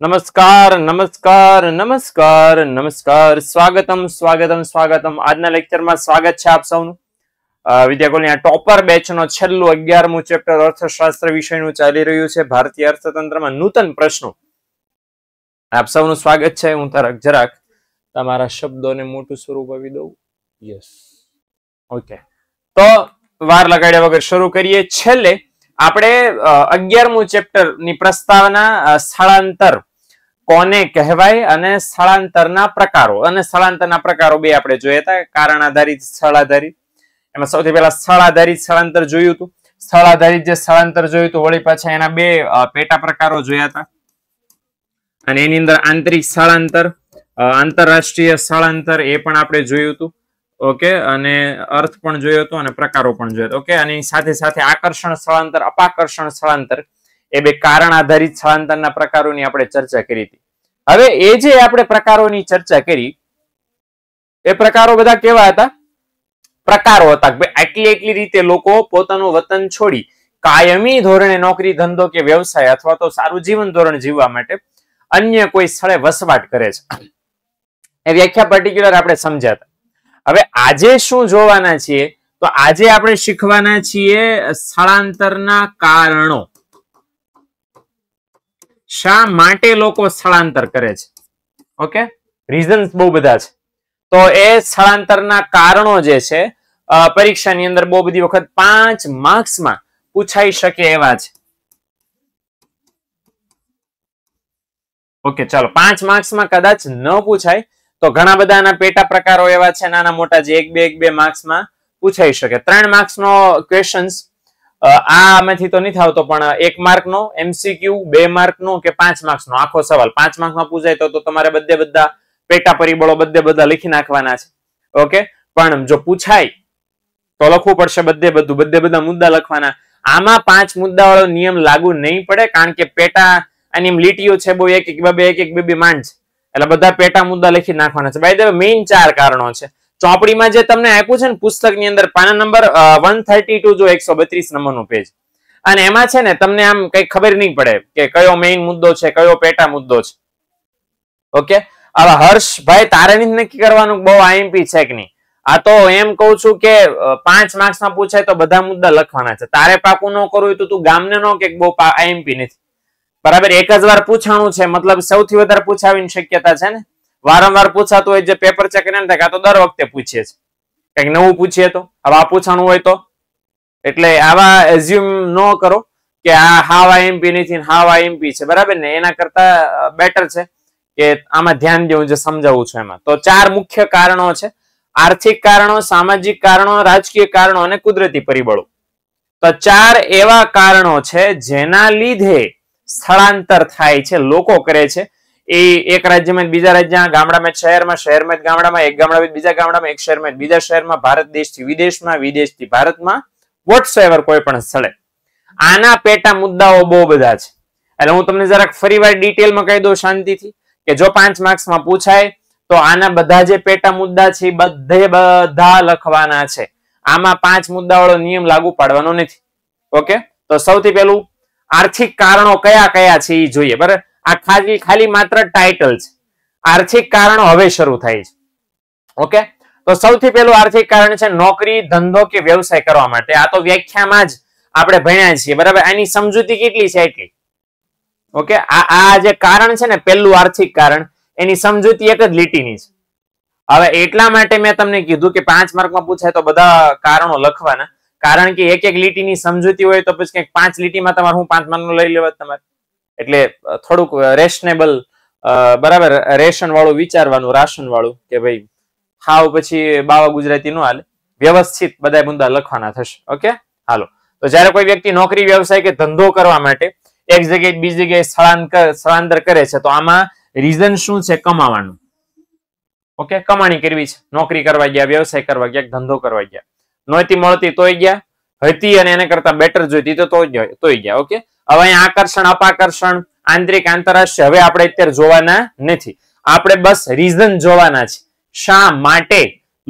નમસ્કાર નમસ્કાર નમસ્કાર નમસ્કાર સ્વાગતમ સ્વાગતમ સ્વાગતમ આજના લેક્ચરમાં સ્વાગત છે આપ સૌનું વિદ્યાકુલની આ ટોપર બેચનો છેલ્લું અગિયારમું ચેપ્ટર અર્થશાસ્ત્ર વિષયનું ચાલી રહ્યું છે ભારતીય અર્થતંત્રમાં નૂતન પ્રશ્નો આપ સૌનું સ્વાગત છે હું તરક જરાક તમારા શબ્દોને મોટું સ્વરૂપ આવી દઉં યસ ઓકે તો વાર લગાડ્યા વગર શરૂ કરીએ છેલ્લે આપણે અગિયારમું ચેપ્ટરની પ્રસ્તાવના સ્થળાંતર કોને કહેવાય અને સ્થળાંતરના પ્રકારો અને સ્થળાંતરના પ્રકારો બે આપણે જોયા હતા કારણ આધારિત સ્થળ આધારિત એમાં સૌથી પહેલા સ્થળ આધારિત સ્થળાંતર જોયું હતું સ્થળ આધારિત જે સ્થળાંતર જોયું હતું વળી પાછા એના બે પેટા પ્રકારો જોયા હતા અને એની અંદર આંતરિક સ્થળાંતર આંતરરાષ્ટ્રીય સ્થળાંતર એ પણ આપણે જોયું હતું ઓકે અને અર્થ પણ જોયો હતો અને પ્રકારો પણ જોયો હતો ઓકે અને સાથે સાથે આકર્ષણ સ્થળાંતર અપાકર્ષણ સ્થળાંતર એ બે કારણ આધારિત સ્થળાંતરના પ્રકારોની આપણે ચર્ચા કરી હતી હવે એ જે આપણે પ્રકારોની ચર્ચા કરી એ પ્રકારો બધા કેવા હતા પ્રકારો હતા આટલી એટલી રીતે લોકો પોતાનું વતન છોડી કાયમી ધોરણે નોકરી ધંધો કે વ્યવસાય અથવા તો સારું જીવન ધોરણ જીવવા માટે અન્ય કોઈ સ્થળે વસવાટ કરે છે એ વ્યાખ્યા પર્ટિક્યુલર આપણે સમજાતા હવે આજે શું જોવાના છીએ તો આજે આપણે શીખવાના છીએ સ્થળાંતરના કારણો શા માટે લોકો સ્થળાંતર કરે છે ઓકે રીઝન્સ બહુ બધા છે તો એ સ્થળાંતરના કારણો જે છે પરીક્ષાની અંદર બહુ બધી વખત પાંચ માર્ક્સમાં પૂછાઈ શકે એવા છે ઓકે ચાલો પાંચ માર્ક્સમાં કદાચ ન પૂછાય તો ઘણા બધાના પેટા પ્રકારો એવા છે નાના મોટા જે એક બે એક બે માર્ક્સમાં પૂછાઈ શકે ત્રણ માર્ક્સ નો ક્વેશ્ચન્સ આ આમાંથી તો નહીં થાવતો પણ એક માર્ક નો એમસીક્યુ બે માર્ક નો કે પાંચ નો આખો સવાલ પાંચ માર્ક્સમાં પૂછાય તો તમારે બધે બધા પેટા પરિબળો બધે બધા લખી નાખવાના છે ઓકે પણ જો પૂછાય તો લખવું પડશે બધે બધું બધે બધા મુદ્દા લખવાના આમાં પાંચ મુદ્દા વાળો નિયમ લાગુ નહીં પડે કારણ કે પેટા આની લીટીઓ છે બહુ એક એક બે એક એક બે બે માંડ છે એટલે બધા પેટા મુદ્દા લખી નાખવાના છે બાય ધ મેઇન ચાર કારણો છે ચોપડીમાં જે તમને આપ્યું છે ને પુસ્તકની અંદર પાના નંબર વન જો એકસો બત્રીસ નંબરનું પેજ અને એમાં છે ને તમને આમ કઈ ખબર નહીં પડે કે કયો મેઇન મુદ્દો છે કયો પેટા મુદ્દો છે ઓકે હવે હર્ષભાઈ તારે નક્કી કરવાનું બહુ આઈએમપી છે કે નહીં આ તો એમ કઉ છું કે પાંચ માર્ક્સ માં પૂછાય તો બધા મુદ્દા લખવાના છે તારે પાકું ન કરવું તો તું ગામને ન કે બહુ આઈએમપી નથી બરાબર એક જ વાર પૂછાણું છે મતલબ સૌથી વધારે પૂછાવીની શક્યતા છે ને વારંવાર પૂછાતું હોય જે પેપર ચેક ના થાય તો દર વખતે પૂછીએ છે કંઈક નવું પૂછીએ તો હવે આ પૂછાણું હોય તો એટલે આવા એઝ્યુમ ન કરો કે આ હાવ આઈએમપી નથી હાવ આઈએમપી છે બરાબર ને એના કરતા બેટર છે કે આમાં ધ્યાન દેવું જે સમજાવું છું એમાં તો ચાર મુખ્ય કારણો છે આર્થિક કારણો સામાજિક કારણો રાજકીય કારણો અને કુદરતી પરિબળો તો ચાર એવા કારણો છે જેના લીધે સ્થળાંતર થાય છે લોકો કરે છે એ એક રાજ્યમાં બીજા રાજ્યમાં ગામડામાં શહેરમાં શહેરમાં ગામડામાં એક ગામડામાં બીજા ગામડામાં એક શહેરમાં બીજા શહેરમાં ભારત દેશથી વિદેશમાં વિદેશથી ભારતમાં વોટ્સએવર કોઈ પણ સ્થળે આના પેટા મુદ્દાઓ બહુ બધા છે એટલે હું તમને જરાક ફરીવાર ડિટેલમાં કહી દઉં શાંતિથી કે જો પાંચ માર્ક્સમાં પૂછાય તો આના બધા જે પેટા મુદ્દા છે બધે બધા લખવાના છે આમાં પાંચ મુદ્દાવાળો નિયમ લાગુ પાડવાનો નથી ઓકે તો સૌથી પહેલું આર્થિક કારણો કયા કયા છે એ જોઈએ બરાબર આ ખાલી ખાલી માત્ર ટાઈટલ છે આર્થિક કારણો હવે શરૂ થાય છે ઓકે તો સૌથી પહેલું આર્થિક કારણ છે નોકરી ધંધો કે વ્યવસાય કરવા માટે આ તો વ્યાખ્યામાં જ આપણે ભણ્યા છીએ બરાબર આની સમજૂતી કેટલી છે એટલી ઓકે આ આ જે કારણ છે ને પહેલું આર્થિક કારણ એની સમજૂતી એક જ લીટીની છે હવે એટલા માટે મેં તમને કીધું કે પાંચ માર્કમાં પૂછાય તો બધા કારણો લખવાના કારણ કે એક એક લીટીની સમજૂતી હોય તો પછી કંઈક પાંચ લીટીમાં તમારે હું પાંચ માર્ક લઈ લેવા તમારે એટલે થોડુંક રેશનેબલ બરાબર રેશન વાળું વિચારવાનું રાશન વાળું કે ભાઈ હાવ પછી બાવા ગુજરાતી નો હાલે વ્યવસ્થિત બધા મુદ્દા લખવાના થશે ઓકે હાલો તો જ્યારે કોઈ વ્યક્તિ નોકરી વ્યવસાય કે ધંધો કરવા માટે એક જગ્યાએ બીજી જગ્યાએ સ્થળાંતર સ્થળાંતર કરે છે તો આમાં રીઝન શું છે કમાવાનું ઓકે કમાણી કરવી છે નોકરી કરવા ગયા વ્યવસાય કરવા ગયા ધંધો કરવા ગયા નહોતી મળતી તોય ગયા હતી અને એને કરતા બેટર જોઈતી તો તોય ગયા ઓકે હવે આકર્ષણ અપાકર્ષણ આંતરિક આંતરરાષ્ટ્રીય હવે આપણે અત્યારે જોવાના નથી આપણે બસ રીઝન જોવાના છે શા માટે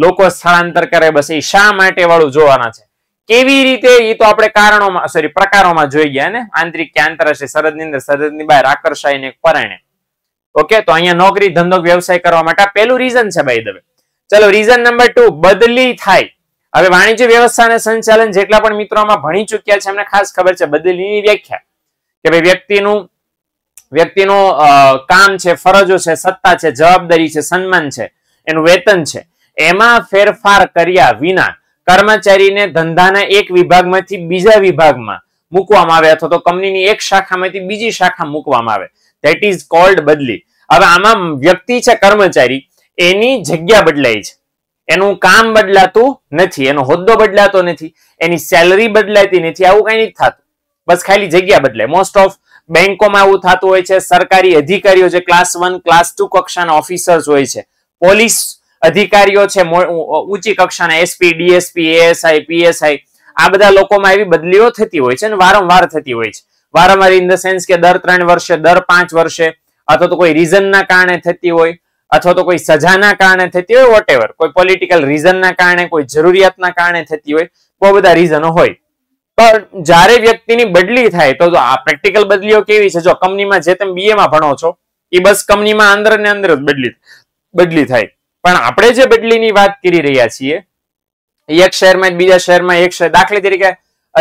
લોકો સ્થળાંતર કરે બસ એ શા માટે વાળું જોવાના છે કેવી રીતે એ તો આપણે કારણોમાં સોરી પ્રકારોમાં જોઈ ગયા ને આંતરિક આંતરરાષ્ટ્રીય આંતરરાષ્ટ્રીય ની અંદર ની બહાર આકર્ષાયને પરણે ઓકે તો અહીંયા નોકરી ધંધો વ્યવસાય કરવા માટે પેલું રીઝન છે ભાઈ દવે ચલો રીઝન નંબર ટુ બદલી થાય હવે વાણિજ્ય વ્યવસ્થા અને સંચાલન જેટલા પણ મિત્રો આમાં ભણી ચુક્યા છે એમને ખાસ ખબર છે બદલીની વ્યાખ્યા કે ભાઈ વ્યક્તિનું વ્યક્તિનું કામ છે ફરજો છે સત્તા છે જવાબદારી છે સન્માન છે એનું વેતન છે એમાં ફેરફાર કર્યા વિના કર્મચારીને ધંધાના એક વિભાગમાંથી બીજા વિભાગમાં મૂકવામાં આવે અથવા તો કંપનીની એક શાખામાંથી બીજી શાખા મૂકવામાં આવે ધેટ ઇઝ કોલ્ડ બદલી હવે આમાં વ્યક્તિ છે કર્મચારી એની જગ્યા બદલાય છે એનું કામ બદલાતું નથી એનો હોદ્દો બદલાતો નથી એની સેલરી બદલાતી નથી આવું કઈ નથી થતું બસ ખાલી જગ્યા બદલે મોસ્ટ ઓફ બેંકોમાં એવું થતું હોય છે સરકારી અધિકારીઓ જે ક્લાસ વન ક્લાસ ટુ કક્ષાના ઓફિસર્સ હોય છે પોલીસ અધિકારીઓ છે ઊંચી કક્ષાના એસપી ડીએસપી એએસઆઈ પીએસઆઈ આ બધા લોકોમાં એવી બદલીઓ થતી હોય છે અને વારંવાર થતી હોય છે વારંવાર ઇન ધ સેન્સ કે દર ત્રણ વર્ષે દર પાંચ વર્ષે અથવા તો કોઈ રીઝનના કારણે થતી હોય અથવા તો કોઈ સજાના કારણે થતી હોય વોટેવર કોઈ પોલિટિકલ રીઝનના કારણે કોઈ જરૂરિયાતના કારણે થતી હોય બહુ બધા રીઝનો હોય પણ જ્યારે વ્યક્તિની બદલી થાય તો આ પ્રેક્ટિકલ બદલીઓ કેવી છે જો કંપનીમાં જે તમે બીએ માં ભણો છો એ બસ કંપનીમાં અંદર ને અંદર જ બદલી બદલી થાય પણ આપણે જે બદલીની વાત કરી રહ્યા છીએ એક શહેરમાં બીજા શહેરમાં એક શહેર દાખલા તરીકે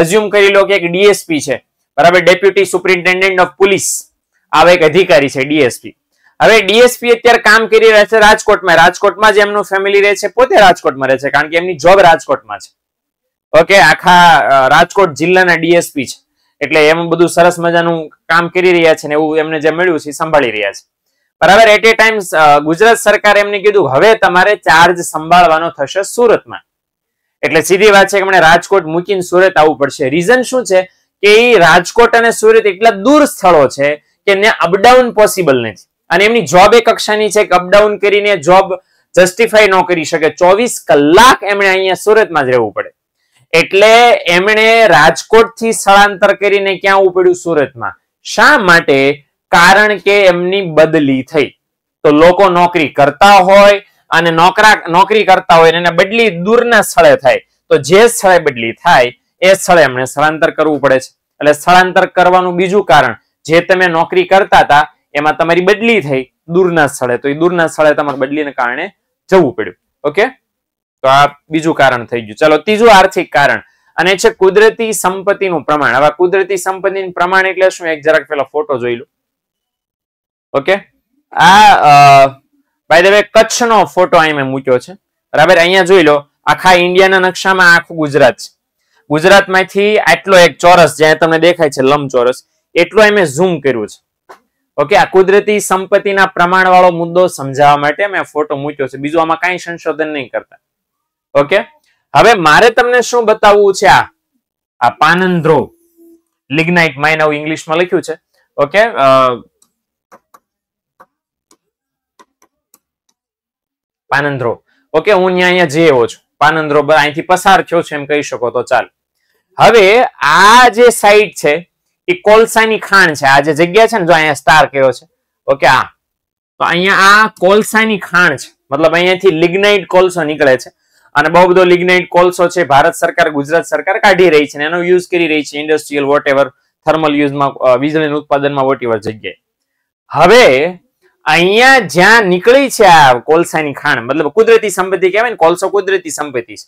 અઝ્યુમ કરી લો કે એક ડીએસપી છે બરાબર ડેપ્યુટી સુપ્રિન્ટેન્ડન્ટ ઓફ પોલીસ આવા એક અધિકારી છે ડીએસપી હવે ડીએસપી અત્યારે કામ કરી રહ્યા છે રાજકોટમાં રાજકોટમાં જે એમનું ફેમિલી રહે છે પોતે રાજકોટમાં રહે છે કારણ કે એમની જોબ રાજકોટમાં છે ઓકે આખા રાજકોટ જિલ્લાના ડીએસપી છે એટલે એમ બધું સરસ મજાનું કામ કરી રહ્યા છે ને એવું એમને જે મળ્યું છે સંભાળી રહ્યા છે બરાબર એટ એ ટાઈમ ગુજરાત સરકાર એમને કીધું હવે તમારે ચાર્જ સંભાળવાનો થશે સુરતમાં એટલે સીધી વાત છે કે મને રાજકોટ મૂકીને સુરત આવવું પડશે રીઝન શું છે કે એ રાજકોટ અને સુરત એટલા દૂર સ્થળો છે કે ને અપડાઉન પોસિબલ નથી અને એમની જોબ એ કક્ષાની છે કે અપડાઉન કરીને જોબ જસ્ટિફાઈ ન કરી શકે ચોવીસ કલાક એમણે અહીંયા સુરતમાં જ રહેવું પડે એટલે એમણે રાજકોટ થી સ્થળાંતર કરીને ક્યાં ઉપડ્યું સુરતમાં શા માટે કારણ કે એમની બદલી થઈ તો લોકો નોકરી કરતા હોય અને નોકરા નોકરી કરતા હોય એને બદલી દૂરના સ્થળે થાય તો જે સ્થળે બદલી થાય એ સ્થળે એમણે સ્થળાંતર કરવું પડે છે એટલે સ્થળાંતર કરવાનું બીજું કારણ જે તમે નોકરી કરતા હતા એમાં તમારી બદલી થઈ દૂરના સ્થળે તો એ દૂરના સ્થળે તમારે બદલીને કારણે જવું પડ્યું ઓકે તો આ બીજું કારણ થઈ ગયું ચલો ત્રીજું આર્થિક કારણ અને છે કુદરતી સંપત્તિનું પ્રમાણ હવે કુદરતી સંપત્તિનું પ્રમાણ એટલે શું એક જરાક પેલા ફોટો જોઈ લો ઓકે આ બાય ધ વે કચ્છનો ફોટો અહીં મેં મૂક્યો છે બરાબર અહીંયા જોઈ લો આખા ઇન્ડિયાના નકશામાં આખું ગુજરાત છે ગુજરાતમાંથી આટલો એક ચોરસ જ્યાં તમને દેખાય છે લંબ ચોરસ એટલો એ મેં ઝૂમ કર્યું છે ઓકે આ કુદરતી સંપત્તિના પ્રમાણ વાળો મુદ્દો સમજાવવા માટે મેં ફોટો મૂક્યો છે બીજું આમાં કઈ સંશોધન નહીં કરતા ઓકે હવે મારે તમને શું બતાવવું છે આ આ પાનંદ્રો લિગ્નાઇટ માઇન આવું ઇંગ્લિશમાં લખ્યું છે ઓકે પાનંદ્રો ઓકે હું અહીંયા અહીંયા જે એવો છું પાનંદ્રો અહીંથી પસાર થયો છે એમ કહી શકો તો ચાલ હવે આ જે સાઈડ છે એ કોલસાની ખાણ છે આ જે જગ્યા છે ને જો અહીંયા સ્ટાર કયો છે ઓકે આ તો અહીંયા આ કોલસાની ખાણ છે મતલબ અહીંયાથી લિગ્નાઇટ કોલસો નીકળે છે અને બહુ બધો લિગ્નાઇટ કોલસો છે ભારત સરકાર ગુજરાત સરકાર કાઢી રહી છે એનો યુઝ કરી રહી છે ઇન્ડસ્ટ્રીયલ વોટ થર્મલ યુઝમાં વીજળીના ઉત્પાદનમાં વોટ એવર હવે અહીંયા જ્યાં નીકળી છે આ કોલસાની ખાણ મતલબ કુદરતી સંપત્તિ કહેવાય ને કોલસો કુદરતી સંપત્તિ છે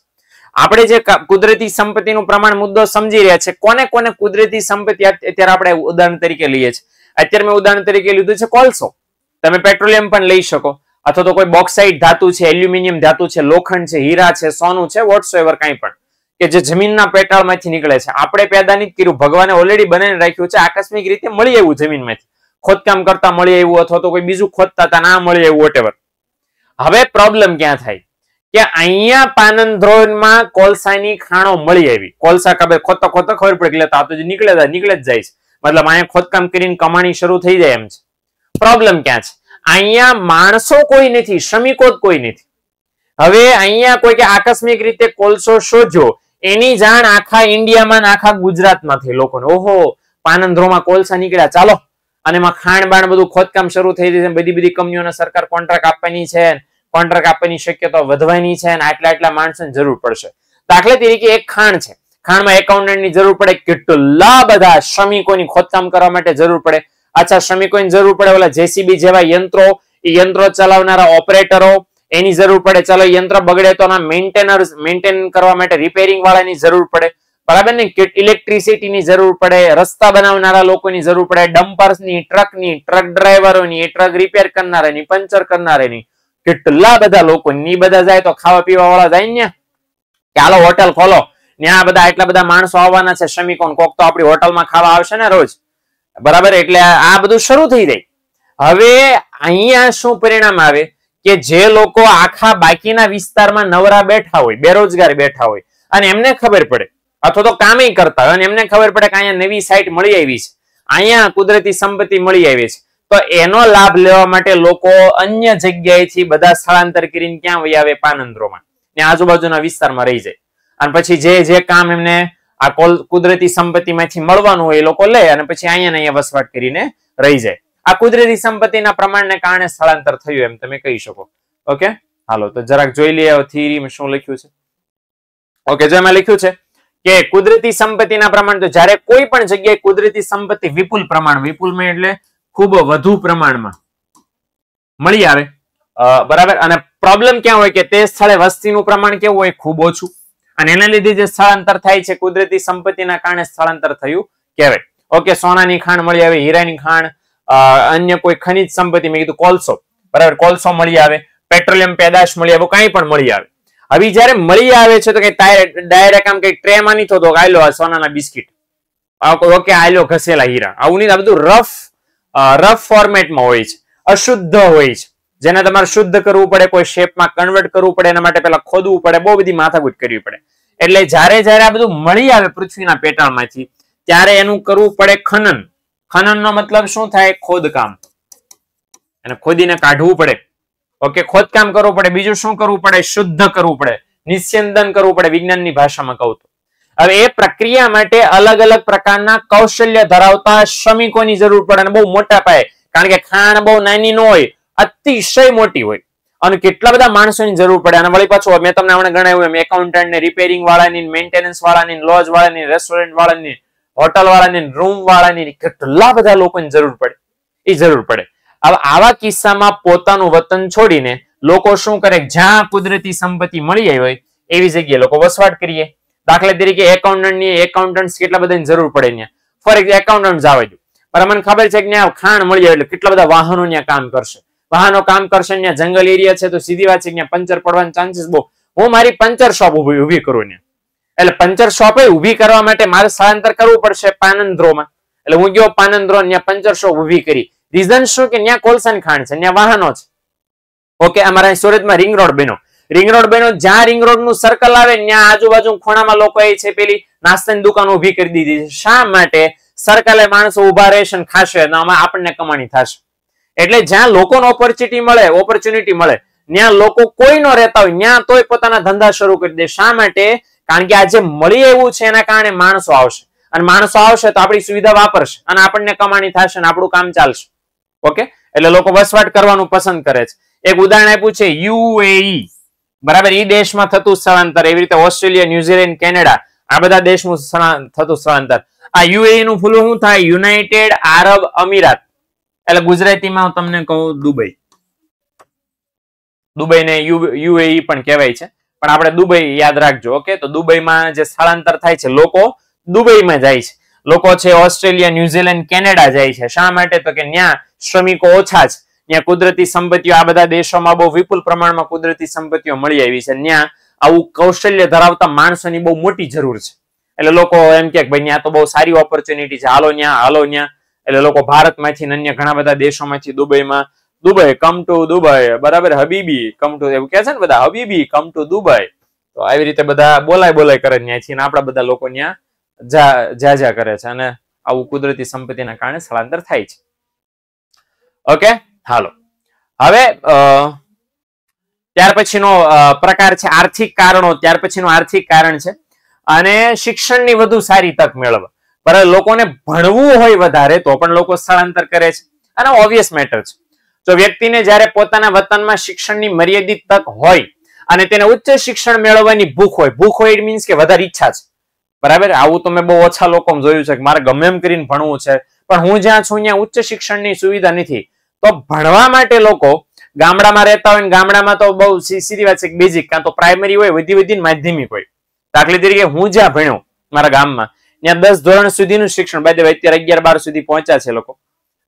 આપણે જે કુદરતી સંપત્તિનું પ્રમાણ મુદ્દો સમજી રહ્યા છે કોને કોને કુદરતી સંપત્તિ અત્યારે આપણે ઉદાહરણ તરીકે લઈએ છીએ અત્યારે મેં ઉદાહરણ તરીકે લીધું છે કોલસો તમે પેટ્રોલિયમ પણ લઈ શકો અથવા તો કોઈ બોક્સાઇટ ધાતુ છે એલ્યુમિનિયમ ધાતુ છે લોખંડ છે હીરા છે સોનું છે વોટ્સએવર કાંઈ પણ કે જે જમીનના પેટાળમાંથી નીકળે છે આપણે પેદા નથી કર્યું ભગવાને ઓલરેડી બનાવીને રાખ્યું છે આકસ્મિક રીતે મળી આવ્યું જમીનમાંથી ખોદકામ કરતા મળી આવ્યું અથવા તો કોઈ બીજું ખોદતા હતા ના મળી આવ્યું વોટેવર હવે પ્રોબ્લેમ ક્યાં થાય કે અહીંયા પાનંદ્રોનમાં કોલસાની ખાણો મળી આવી કોલસા ખબર ખોદતા ખોદતા ખબર પડે એટલે તો જે નીકળે નીકળે જ જાય છે મતલબ અહીંયા ખોદકામ કરીને કમાણી શરૂ થઈ જાય એમ છે પ્રોબ્લેમ ક્યાં છે અહીંયા માણસો કોઈ નથી શ્રમિકો કોઈ નથી હવે અહીંયા કોઈ કે આકસ્મિક રીતે કોલસો શોધ્યો એની જાણ આખા ઇન્ડિયામાં આખા ગુજરાતમાં થઈ લોકોને ઓહો પાનંદ્રોમાં કોલસા નીકળ્યા ચાલો અને એમાં ખાણ બાણ બધું ખોદકામ શરૂ થઈ જશે બધી બધી કંપનીઓને સરકાર કોન્ટ્રાક્ટ આપવાની છે કોન્ટ્રાક્ટ આપવાની શક્યતા વધવાની છે અને આટલા આટલા માણસોની જરૂર પડશે દાખલા તરીકે એક ખાણ છે ખાણમાં એકાઉન્ટન્ટની જરૂર પડે કેટલા બધા શ્રમિકોની ખોદકામ કરવા માટે જરૂર પડે અચ્છા શ્રમિકોની જરૂર પડે ઓલા જેસીબી જેવા યંત્રો યંત્રો ચલાવનારા ઓપરેટરો એની જરૂર પડે ચાલો યંત્ર બગડે તો મેન્ટેનર્સ મેન્ટેન કરવા માટે રિપેરિંગ વાળાની જરૂર પડે બરાબર ને ઇલેક્ટ્રિસિટીની જરૂર પડે રસ્તા બનાવનારા લોકોની જરૂર પડે ડમ્પર્સની ટ્રકની ટ્રક ડ્રાઈવરોની ટ્રક રિપેર કરનારાની પંચર કરનારાની કેટલા બધા લોકો ની બધા જાય તો ખાવા પીવા વાળા જાય ને ચાલો હાલો હોટલ ખોલો ત્યાં બધા એટલા બધા માણસો આવવાના છે શ્રમિકો કોક તો આપણી હોટલમાં ખાવા આવશે ને રોજ બરાબર એટલે આ બધું શરૂ થઈ જાય હવે અહીંયા શું પરિણામ આવે કે જે લોકો આખા બાકીના વિસ્તારમાં નવરા બેઠા હોય બેરોજગાર બેઠા હોય અને એમને ખબર પડે અથવા તો કામે કરતા હોય અને એમને ખબર પડે કે અહીંયા નવી સાઈટ મળી આવી છે અહીંયા કુદરતી સંપત્તિ મળી આવી છે તો એનો લાભ લેવા માટે લોકો અન્ય જગ્યાએથી બધા સ્થળાંતર કરીને ક્યાં વહી આવે પાનંદરોમાં ને આજુબાજુના વિસ્તારમાં રહી જાય અને પછી જે જે કામ એમને આ કોલ કુદરતી સંપત્તિમાંથી મળવાનું હોય એ લોકો લે અને પછી અહીંયા અહીંયા વસવાટ કરીને રહી જાય આ કુદરતી સંપત્તિના પ્રમાણને કારણે સ્થળાંતર થયું એમ તમે કહી શકો ઓકે હાલો તો જરાક જોઈ લઈએ થિયરીમાં શું લખ્યું છે ઓકે જો એમાં લખ્યું છે કે કુદરતી સંપત્તિના પ્રમાણ તો જ્યારે કોઈ પણ જગ્યાએ કુદરતી સંપત્તિ વિપુલ પ્રમાણ વિપુલમાં એટલે ખૂબ વધુ પ્રમાણમાં મળી આવે બરાબર અને પ્રોબ્લેમ ક્યાં હોય કે તે સ્થળે વસ્તીનું પ્રમાણ કેવું હોય ખૂબ ઓછું અને એના લીધે જે સ્થળાંતર થાય છે કુદરતી સંપત્તિના કારણે સ્થળાંતર થયું કહેવાય ઓકે સોનાની ખાણ મળી આવે હીરાની ખાણ અન્ય કોઈ ખનિજ સંપત્તિ મેં કીધું કોલસો બરાબર કોલસો મળી આવે પેટ્રોલિયમ પેદાશ મળી આવે કાંઈ પણ મળી આવે હવે જયારે મળી આવે છે તો કઈ ડાયરેક્ટ આમ કઈ ટ્રેમાં નહીં થતો આયલો આ સોનાના બિસ્કિટ ઓકે આયલો ઘસેલા હીરા આવું નહીં બધું રફ રફ ફોર્મેટમાં હોય છે અશુદ્ધ હોય છે જેને તમારે શુદ્ધ કરવું પડે કોઈ શેપમાં કન્વર્ટ કરવું પડે એના માટે પેલા ખોદવું પડે બહુ બધી માથાકૂટ કરવી પડે એટલે જયારે જયારે આ બધું મળી આવે પૃથ્વીના પેટાળમાંથી ત્યારે એનું કરવું પડે ખનન ખનન નો મતલબ શું થાય ખોદકામ અને ખોદીને કાઢવું પડે ઓકે ખોદકામ કરવું પડે બીજું શું કરવું પડે શુદ્ધ કરવું પડે નિસ્યંદન કરવું પડે વિજ્ઞાનની ભાષામાં કહું તો હવે એ પ્રક્રિયા માટે અલગ અલગ પ્રકારના કૌશલ્ય ધરાવતા શ્રમિકોની જરૂર પડે અને બહુ મોટા પાયે કારણ કે ખાણ બહુ નાની ન હોય અતિશય મોટી હોય અને કેટલા બધા માણસોની જરૂર પડે અને વળી પાછું મેં તમને હમણાં ગણાવ્યું એમ એકાઉન્ટન્ટ ને રિપેરિંગ વાળાની મેન્ટેનન્સ વાળાની લોજ વાળાની રેસ્ટોરન્ટ વાળાની હોટલ વાળાની રૂમ વાળાની કેટલા બધા લોકોની જરૂર પડે એ જરૂર પડે હવે આવા કિસ્સામાં પોતાનું વતન છોડીને લોકો શું કરે જ્યાં કુદરતી સંપત્તિ મળી આવી હોય એવી જગ્યાએ લોકો વસવાટ કરીએ દાખલા તરીકે એકાઉન્ટન્ટની એકાઉન્ટન્ટ કેટલા બધાની જરૂર પડે ત્યાં ફોર એક્ઝામ્પલ એકાઉન્ટન્ટ જવા દઉં પણ મને ખબર છે કે ત્યાં ખાણ મળી જાય એટલે કેટલા બધા વાહનો ત્યાં કામ કરશે વાહનો કામ કરશે ત્યાં જંગલ એરિયા છે તો સીધી વાત છે ત્યાં પંચર પડવાના ચાન્સીસ બહુ હું મારી પંચર શોપ ઉભી ઉભી કરું ને એટલે પંચર શોપ ઉભી કરવા માટે મારે સ્થળાંતર કરવું પડશે પાનંદ્રોમાં એટલે હું ગયો પાનંદ્રો ત્યાં પંચર શોપ ઉભી કરી રીઝન શું કે ત્યાં કોલસન ખાણ છે ત્યાં વાહનો છે ઓકે અમારા સુરતમાં રિંગ રોડ બેનો રિંગ રોડ બેનો જ્યાં રિંગ રોડ નું સર્કલ આવે ત્યાં આજુબાજુ ખૂણામાં લોકો એ છે પેલી નાસ્તાની દુકાન ઉભી કરી દીધી છે શા માટે સર્કલે માણસો ઉભા રહેશે ખાશે આપણને કમાણી થશે એટલે જ્યાં લોકોને ઓપોર્ચ્યુનિટી મળે ઓપોર્ચ્યુનિટી મળે ત્યાં લોકો કોઈ ન રહેતા હોય ત્યાં તોય પોતાના ધંધા શરૂ કરી દે શા માટે કારણ કે આજે મળી એવું છે એના કારણે માણસો આવશે અને માણસો આવશે તો આપણી સુવિધા વાપરશે અને આપણને કમાણી થશે અને આપણું કામ ચાલશે ઓકે એટલે લોકો વસવાટ કરવાનું પસંદ કરે છે એક ઉદાહરણ આપ્યું છે યુએઈ બરાબર ઈ દેશમાં થતું સ્થળાંતર એવી રીતે ઓસ્ટ્રેલિયા ન્યુઝીલેન્ડ કેનેડા આ બધા દેશનું થતું સ્થળાંતર આ યુએ નું ફૂલું શું થાય યુનાઇટેડ આરબ અમીરાત એટલે ગુજરાતીમાં હું તમને કહું દુબઈ દુબઈને યુએઈ પણ કહેવાય છે પણ આપણે દુબઈ યાદ રાખજો ઓકે તો દુબઈમાં જે સ્થળાંતર થાય છે લોકો દુબઈમાં જાય છે લોકો છે ઓસ્ટ્રેલિયા ન્યુઝીલેન્ડ કેનેડા જાય છે શા માટે તો કે ત્યાં શ્રમિકો ઓછા છે ત્યાં કુદરતી સંપત્તિઓ આ બધા દેશોમાં બહુ વિપુલ પ્રમાણમાં કુદરતી સંપત્તિઓ મળી આવી છે ત્યાં આવું કૌશલ્ય ધરાવતા માણસોની બહુ મોટી જરૂર છે એટલે લોકો એમ કે ભાઈ ત્યાં તો બહુ સારી ઓપોર્ચ્યુનિટી છે હાલો ત્યાં હાલો ન્યા એટલે લોકો ભારતમાંથી અન્ય ઘણા બધા દેશોમાંથી દુબઈમાં દુબઈ કમ ટુ દુબઈ બરાબર હબીબી કમ ટુ એવું કે છે ને બધા હબીબી કમ ટુ દુબઈ તો આવી રીતે બધા બોલાય બોલાય કરે ન્યાયથી અને આપણા બધા લોકો ત્યાં જા જા કરે છે અને આવું કુદરતી સંપત્તિના કારણે સ્થળાંતર થાય છે ઓકે હાલો હવે ત્યાર પછીનો પ્રકાર છે આર્થિક કારણો ત્યાર પછીનો આર્થિક કારણ છે અને શિક્ષણની વધુ સારી તક મેળવવા પણ લોકોને ભણવું હોય વધારે તો પણ લોકો સ્થળાંતર કરે છે અને ઓબ્વિયસ મેટર છે તો વ્યક્તિને જ્યારે પોતાના વતનમાં શિક્ષણની મર્યાદિત તક હોય અને તેને ઉચ્ચ શિક્ષણ મેળવવાની ભૂખ હોય ભૂખ હોય ઇટ મીન્સ કે વધારે ઈચ્છા છે બરાબર આવું તો મેં બહુ ઓછા લોકો જોયું છે કે મારે ગમે એમ કરીને ભણવું છે પણ હું જ્યાં છું ત્યાં ઉચ્ચ શિક્ષણની સુવિધા નથી તો ભણવા માટે લોકો ગામડામાં રહેતા હોય ગામડામાં તો બહુ સીધી વાત છે બેઝિક કાં તો પ્રાઇમરી હોય વધી વધી માધ્યમિક હોય દાખલા તરીકે હું જ્યાં ભણ્યો મારા ગામમાં ત્યાં દસ ધોરણ સુધીનું શિક્ષણ બાય અત્યારે અગિયાર બાર સુધી પહોંચ્યા છે લોકો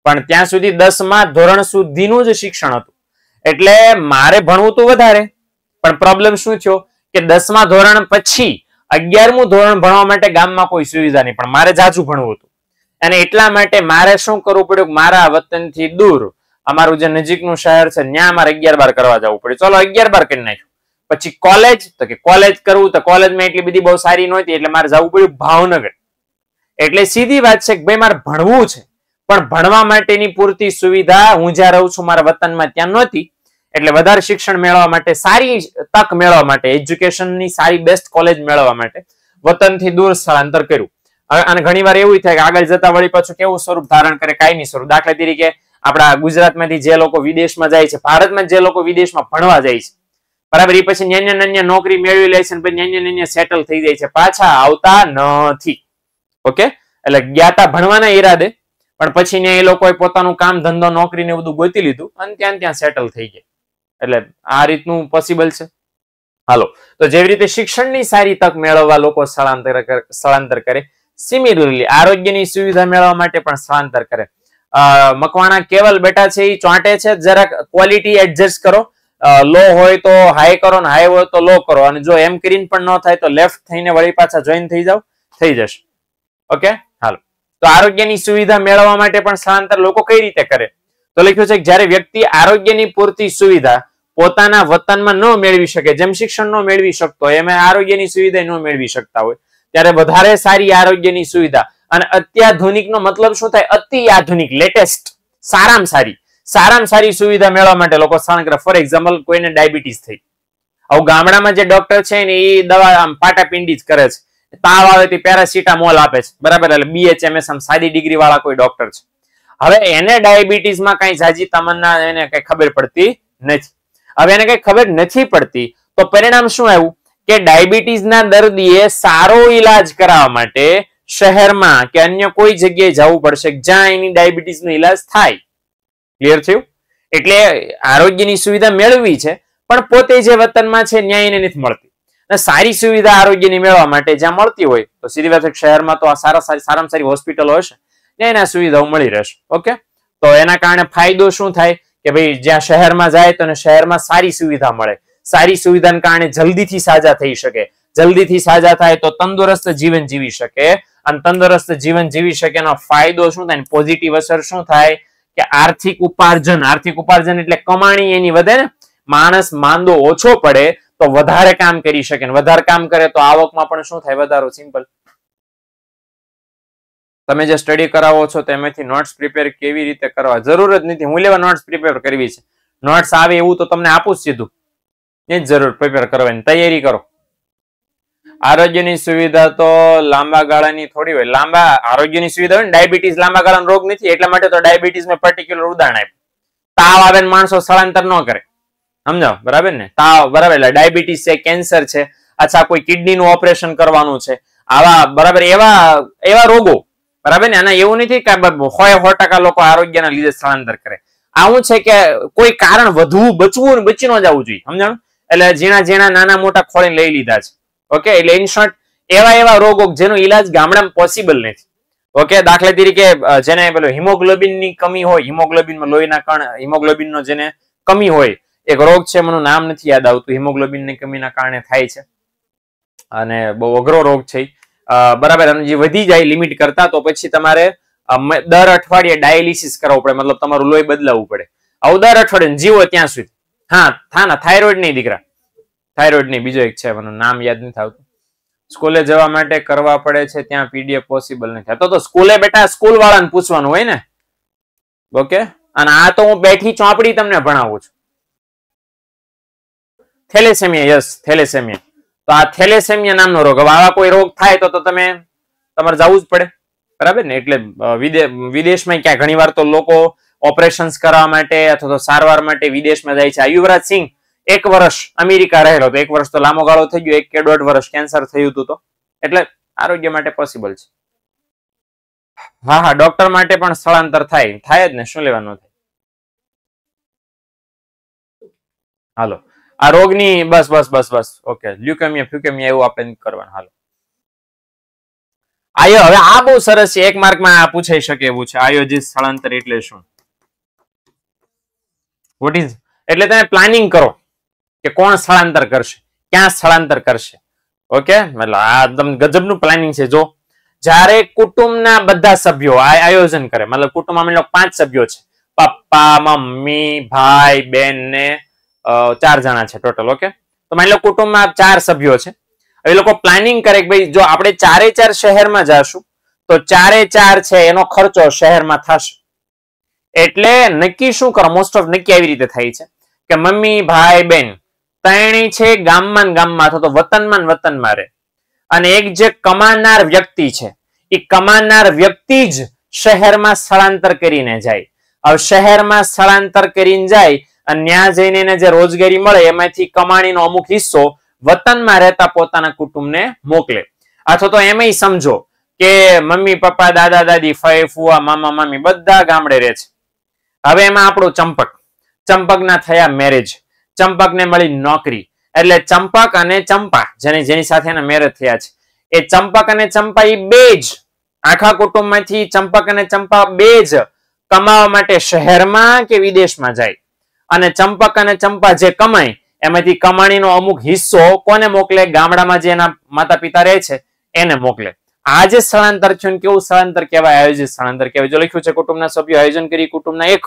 પણ ત્યાં સુધી દસમાં ધોરણ સુધીનું જ શિક્ષણ હતું એટલે મારે ભણવું તો વધારે પણ પ્રોબ્લેમ શું થયો કે દસમા ધોરણ પછી અગિયારમું ધોરણ ભણવા માટે ગામમાં કોઈ સુવિધા નહીં પણ મારે જાજુ ભણવું હતું અને એટલા માટે મારે શું કરવું પડ્યું મારા વતનથી દૂર અમારું જે નજીકનું શહેર છે ત્યાં અમારે અગિયાર બાર કરવા જવું પડ્યું ચલો અગિયાર બાર કરી નાખ્યું પછી કોલેજ તો કે કોલેજ કરવું તો કોલેજમાં એટલી બધી બહુ સારી નહોતી એટલે મારે જવું પડ્યું ભાવનગર એટલે સીધી વાત છે કે ભાઈ મારે ભણવું છે પણ ભણવા માટેની પૂરતી સુવિધા હું જ્યાં રહું છું મારા વતનમાં ત્યાં નહોતી એટલે વધારે શિક્ષણ મેળવવા માટે સારી તક મેળવવા માટે એજ્યુકેશનની સારી બેસ્ટ કોલેજ મેળવવા માટે વતનથી દૂર સ્થળાંતર કર્યું અને ઘણી વાર એવું થાય કે આગળ જતા વળી પાછું કેવું સ્વરૂપ ધારણ કરે કાયમી સ્વરૂપ દાખલા તરીકે આપણા ગુજરાતમાંથી જે લોકો વિદેશમાં જાય છે ભારતમાં જે લોકો વિદેશમાં ભણવા જાય છે બરાબર એ પછી નાન્ય નાન્ય નોકરી મેળવી લે છે અને નાન્ય નાન્ય સેટલ થઈ જાય છે પાછા આવતા નથી ઓકે એટલે ગયા ભણવાના ઈરાદે પણ પછી ને એ લોકોએ પોતાનું કામ ધંધો નોકરી ને બધું ગોતી લીધું અને ત્યાં ત્યાં સેટલ થઈ ગયા એટલે આ રીતનું પોસિબલ છે હાલો તો જેવી રીતે શિક્ષણની સારી તક મેળવવા લોકો સ્થળાંતર સ્થળાંતર કરે સિમિલરલી આરોગ્યની સુવિધા મેળવવા માટે પણ સ્થળાંતર કરે મકવાણા કેવલ બેટા છે એ ચોંટે છે જરાક ક્વોલિટી એડજસ્ટ કરો લો હોય તો હાઈ કરો ને હાઈ હોય તો લો કરો અને જો એમ કરીને પણ ન થાય તો લેફ્ટ થઈને વળી પાછા જોઈન થઈ જાઓ થઈ જશે ઓકે હાલો તો આરોગ્યની સુવિધા મેળવવા માટે પણ સ્થળાંતર લોકો કઈ રીતે કરે તો લખ્યું છે કે વ્યક્તિ આરોગ્યની પૂરતી સુવિધા પોતાના વતનમાં ન મેળવી શકે જેમ શિક્ષણ ન મેળવી શકતો હોય એમ આરોગ્યની સુવિધા ન મેળવી શકતા હોય ત્યારે વધારે સારી આરોગ્યની સુવિધા અને અત્યાધુનિક નો મતલબ શું થાય અતિ આધુનિક લેટેસ્ટ સારામાં સારી સારામાં સારી સુવિધા મેળવવા માટે લોકો સ્થળાંતર ફોર એક્ઝામ્પલ કોઈને ડાયાબિટીસ થઈ આવું ગામડામાં જે ડોક્ટર છે ને એ દવા આમ પાટાપિંડી જ કરે છે તાવ આવે તે પેરાસિટામોલ આપે છે બરાબર એટલે બીએચએમએસ આમ સાદી ડિગ્રી વાળા કોઈ ડોક્ટર છે હવે એને ડાયાબિટીસમાં કઈ જાજી તમન્ના એને કઈ ખબર પડતી નથી હવે એને કઈ ખબર નથી પડતી તો પરિણામ શું આવ્યું કે ડાયાબિટીસના દર્દીએ સારો ઈલાજ કરાવવા માટે શહેરમાં કે અન્ય કોઈ જગ્યાએ જવું પડશે જ્યાં એની ડાયાબિટીસનો ઈલાજ થાય ક્લિયર થયું એટલે આરોગ્યની સુવિધા મેળવી છે પણ પોતે જે વતનમાં છે ન્યાય એને નથી મળતી સારી સુવિધા આરોગ્યની મેળવવા માટે જ્યાં મળતી હોય તો સીધી વાત શહેરમાં તો આ સારા સારામાં સારી હોસ્પિટલો હશે ત્યાં એના સુવિધાઓ મળી રહેશે ઓકે તો એના કારણે ફાયદો શું થાય કે ભાઈ જ્યાં શહેરમાં જાય તો શહેરમાં સારી સુવિધા મળે સારી સુવિધાને કારણે જલ્દીથી સાજા થઈ શકે જલ્દીથી સાજા થાય તો તંદુરસ્ત જીવન જીવી શકે અને તંદુરસ્ત જીવન જીવી શકે એનો ફાયદો શું થાય પોઝિટિવ અસર શું થાય કે આર્થિક ઉપાર્જન આર્થિક ઉપાર્જન એટલે કમાણી એની વધે ને માણસ માંદો ઓછો પડે તો વધારે કામ કરી શકે વધારે કામ કરે તો આવકમાં પણ શું થાય વધારો સિમ્પલ તમે જે સ્ટડી કરાવો છો તેમાંથી નોટ્સ પ્રિપેર કેવી રીતે કરવા જરૂર જ નથી હું લેવા નોટ્સ પ્રિપેર કરવી છે નોટ્સ આવે એવું તો તમને આપું સીધું એ જ જરૂર પ્રિપેર કરવાની તૈયારી કરો આરોગ્યની સુવિધા તો લાંબા ગાળાની થોડી હોય લાંબા આરોગ્યની સુવિધા હોય ને ડાયાબિટીસ લાંબા ગાળાનો રોગ નથી એટલા માટે તો ડાયાબિટીસ મેં પર્ટિક્યુલર ઉદાહરણ આપ્યું તાવ આવે ને માણસો સ્થળાંતર ન કરે સમજાવ બરાબર ને તાવ બરાબર એટલે ડાયાબિટીસ છે કેન્સર છે અચ્છા કોઈ કિડનીનું ઓપરેશન કરવાનું છે આવા બરાબર એવા એવા રોગો બરાબર ને આના એવું નથી કે હોય સો ટકા લોકો આરોગ્યના લીધે સ્થળાંતર કરે આવું છે કે કોઈ કારણ વધુ બચવું બચી ન જવું જોઈએ સમજાણું એટલે ઝીણા ઝીણા નાના મોટા ખોળીને લઈ લીધા છે ઓકે એટલે ઇન શોર્ટ એવા એવા રોગો જેનો ઈલાજ ગામડામાં પોસિબલ નથી ઓકે દાખલા તરીકે જેને પેલું હિમોગ્લોબિન ની કમી હોય હિમોગ્લોબિનમાં લોહીના કણ હિમોગ્લોબિન નો જેને કમી હોય એક રોગ છે મને નામ નથી યાદ આવતું હિમોગ્લોબિનની કમીના કારણે થાય છે અને બહુ અઘરો રોગ છે બરાબર અને જે વધી જાય લિમિટ કરતા તો પછી તમારે દર અઠવાડિયે ડાયાલિસિસ કરવો પડે મતલબ તમારું લોહી બદલાવવું પડે આવું દર અઠવાડિયે જીવો ત્યાં સુધી હા હા ના થાઇરોઇડ નહીં દીકરા થાઇરોઇડ નહીં બીજો એક છે મને નામ યાદ નથી આવતું સ્કૂલે જવા માટે કરવા પડે છે ત્યાં પીડીએફ પોસિબલ નથી તો તો સ્કૂલે બેટા સ્કૂલ વાળાને પૂછવાનું હોય ને ઓકે અને આ તો હું બેઠી ચોપડી તમને ભણાવું છું થેલેસેમિયા યસ થેલેસેમિયા તો આ થેલેસેમિયા નામનો રોગ હવે આવા કોઈ રોગ થાય તો તમે તમારે જવું જ પડે બરાબર ને એટલે વિદેશમાં ક્યાં ઘણીવાર તો લોકો ઓપરેશન્સ કરવા માટે અથવા તો સારવાર માટે વિદેશમાં જાય છે આ યુવરાજ સિંહ એક વર્ષ અમેરિકા રહેલો હતો એક વર્ષ તો લાંબો ગાળો થઈ ગયો એક કે દોઢ વર્ષ કેન્સર થયું હતું તો એટલે આરોગ્ય માટે પોસિબલ છે હા હા ડોક્ટર માટે પણ સ્થળાંતર થાય થાય જ ને શું લેવાનું થાય હાલો આ રોગની બસ બસ બસ બસ ઓકે લ્યુકેમિયા ફ્યુકેમિયા એવું આપણે કરવાનું હાલો આયો હવે આ બહુ સરસ છે એક માર્કમાં પૂછાઈ શકે એવું છે આયોજિત સ્થળાંતર એટલે શું વોટ ઇઝ એટલે તમે પ્લાનિંગ કરો કે કોણ સ્થળાંતર કરશે ક્યાં સ્થળાંતર કરશે ઓકે મતલબ આ તમે ગજબનું પ્લાનિંગ છે જો જ્યારે કુટુંબના બધા સભ્યો આ આયોજન કરે મતલબ કુટુંબમાં પાંચ સભ્યો છે પપ્પા મમ્મી ભાઈ બેન ને ચાર જણા છે ટોટલ ઓકે તો માની લો કુટુંબમાં ચાર સભ્યો છે એ લોકો પ્લાનિંગ કરે કે ભાઈ જો આપણે ચારે ચાર શહેરમાં જશું તો ચારે ચાર છે એનો ખર્ચો શહેરમાં થશે એટલે નક્કી શું કરો મોસ્ટ ઓફ નક્કી આવી રીતે થાય છે કે મમ્મી ભાઈ બેન ત્રણેય છે ગામમાં ગામમાં અથવા તો વતનમાં વતનમાં રહે અને એક જે કમાનાર વ્યક્તિ છે એ કમાનાર વ્યક્તિ જ શહેરમાં સ્થળાંતર કરીને જાય હવે શહેરમાં સ્થળાંતર કરીને જાય અને ત્યાં જઈને એને જે રોજગારી મળે એમાંથી કમાણીનો અમુક હિસ્સો વતનમાં રહેતા પોતાના કુટુંબને મોકલે અથવા તો એમય સમજો કે મમ્મી પપ્પા દાદા દાદી ફય ફુવા મામા મામી બધા ગામડે રહે છે હવે એમાં આપણું ચંપક ચંપક થયા મેરેજ ચંપકને મળી નોકરી એટલે ચંપક અને ચંપા જેની જેની સાથે એના મેરેજ થયા છે એ ચંપક અને ચંપા એ બે જ આખા કુટુંબમાંથી ચંપક અને ચંપા બે જ કમાવા માટે શહેરમાં કે વિદેશમાં જાય અને ચંપક અને ચંપા જે કમાય એમાંથી કમાણીનો અમુક હિસ્સો કોને મોકલે ગામડામાં જે એના માતા પિતા રહે છે એને મોકલે આ જે સ્થળાંતર છે કેવું સ્થળાંતર કહેવાય આયોજિત સ્થળાંતર કહેવાય જો લખ્યું છે કુટુંબના સભ્યો આયોજન કરી કુટુંબના એક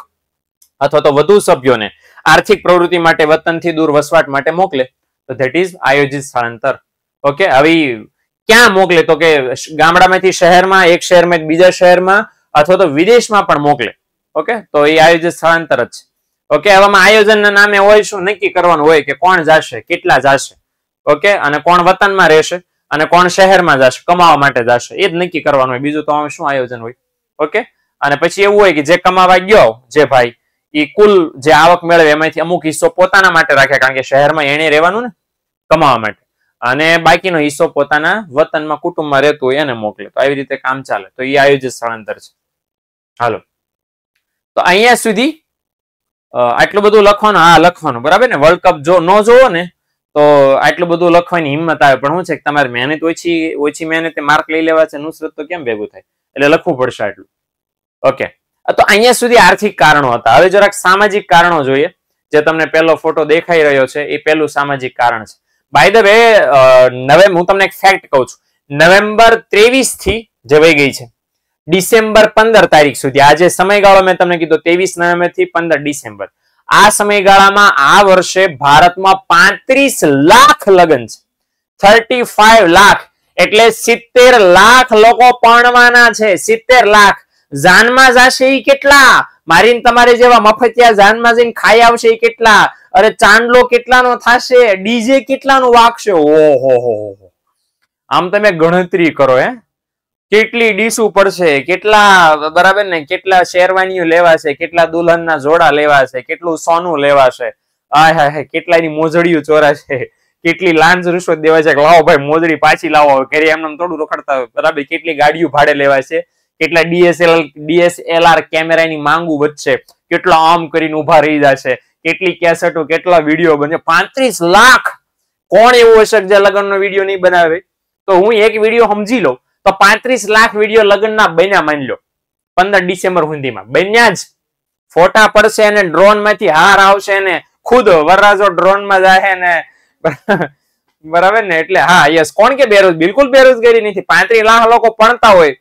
અથવા તો વધુ સભ્યોને આર્થિક પ્રવૃત્તિ માટે વતનથી દૂર વસવાટ માટે મોકલે તો ધેટ ઇઝ આયોજિત સ્થળાંતર ઓકે હવે ક્યાં મોકલે તો કે ગામડામાંથી શહેરમાં એક શહેરમાં બીજા શહેરમાં અથવા તો વિદેશમાં પણ મોકલે ઓકે તો એ આયોજિત સ્થળાંતર જ છે ઓકે આવામાં આયોજનના નામે હોય શું નક્કી કરવાનું હોય કે કોણ જશે કેટલા જશે ઓકે અને કોણ વતનમાં રહેશે અને કોણ શહેરમાં જશે કમાવા માટે જશે એ જ નક્કી કરવાનું હોય બીજું તો આમ શું આયોજન હોય ઓકે અને પછી એવું હોય કે જે કમાવા ગયો જે ભાઈ એ કુલ જે આવક મેળવે એમાંથી અમુક હિસ્સો પોતાના માટે રાખે કારણ કે શહેરમાં એને રહેવાનું ને કમાવા માટે અને બાકીનો હિસ્સો પોતાના વતનમાં કુટુંબમાં રહેતું હોય એને મોકલે તો આવી રીતે કામ ચાલે તો એ આયોજિત સ્થળાંતર છે હાલો તો અહીંયા સુધી આટલું બધું લખવાનું હા લખવાનું બરાબર ને વર્લ્ડ કપ જો ન જોવો ને તો આટલું બધું લખવાની હિંમત આવે પણ શું છે કે તમારે મહેનત ઓછી ઓછી મહેનતે માર્ક લઈ લેવા છે નુસરત તો કેમ ભેગું થાય એટલે લખવું પડશે આટલું ઓકે તો અહીંયા સુધી આર્થિક કારણો હતા હવે જરાક સામાજિક કારણો જોઈએ જે તમને પહેલો ફોટો દેખાઈ રહ્યો છે એ પહેલું સામાજિક કારણ છે બાય ધ વે નવેમ્બર હું તમને એક ફેક્ટ કહું છું નવેમ્બર ત્રેવીસ થી જવાઈ ગઈ છે ડિસેમ્બર પંદર તારીખ સુધી આજે સમયગાળો મેં તમને કીધો ત્રેવીસ નવેમ્બર થી પંદર ડિસેમ્બર આ સમયગાળામાં આ વર્ષે ભારતમાં પાંત્રીસ લાખ લગ્ન છે થર્ટી લાખ એટલે સિત્તેર લાખ લોકો પરણવાના છે સિત્તેર લાખ જાનમાં જશે એ કેટલા મારીને તમારે જેવા મફતિયા જાનમાં જઈને ખાઈ આવશે એ કેટલા અરે ચાંદલો કેટલાનો થશે ડીજે કેટલાનો વાગશે ઓહો આમ તમે ગણતરી કરો હે કેટલી ડીશું પડશે કેટલા બરાબર ને કેટલા શેરવાની લેવાશે કેટલા દુલ્હન ના જોડા લેવાશે કેટલું સોનું લેવાશે આય હાય હાય કેટલાની મોજડીઓ ચોરાશે કેટલી લાંચ રૂશ્વત દેવાય છે લાવો ભાઈ મોજડી પાછી લાવો ઘરે એમને થોડું રોકડતા બરાબર કેટલી ગાડીઓ ભાડે લેવાશે કેટલા ડીએસએલ ડીએસએલઆર કેમેરાની માંગુ વધશે કેટલા આમ કરીને ઉભા રહી જશે કેટલી કેસેટો કેટલા વિડીયો બનશે પાંત્રીસ લાખ કોણ એવું હશે જે લગ્ન નો વિડીયો નહીં બનાવે તો હું એક વિડીયો સમજી લઉં તો પાંત્રીસ લાખ વિડીયો લગ્નના બન્યા માની લો પંદર ડિસેમ્બર સુધીમાં બન્યા જ ફોટા પડશે અને ડ્રોન માંથી હાર આવશે ને ખુદ વરરાજો ડ્રોન માં જાય ને બરાબર ને એટલે હા યસ કોણ કે બેરોજ બિલકુલ બેરોજગારી નથી પાંત્રીસ લાખ લોકો ભણતા હોય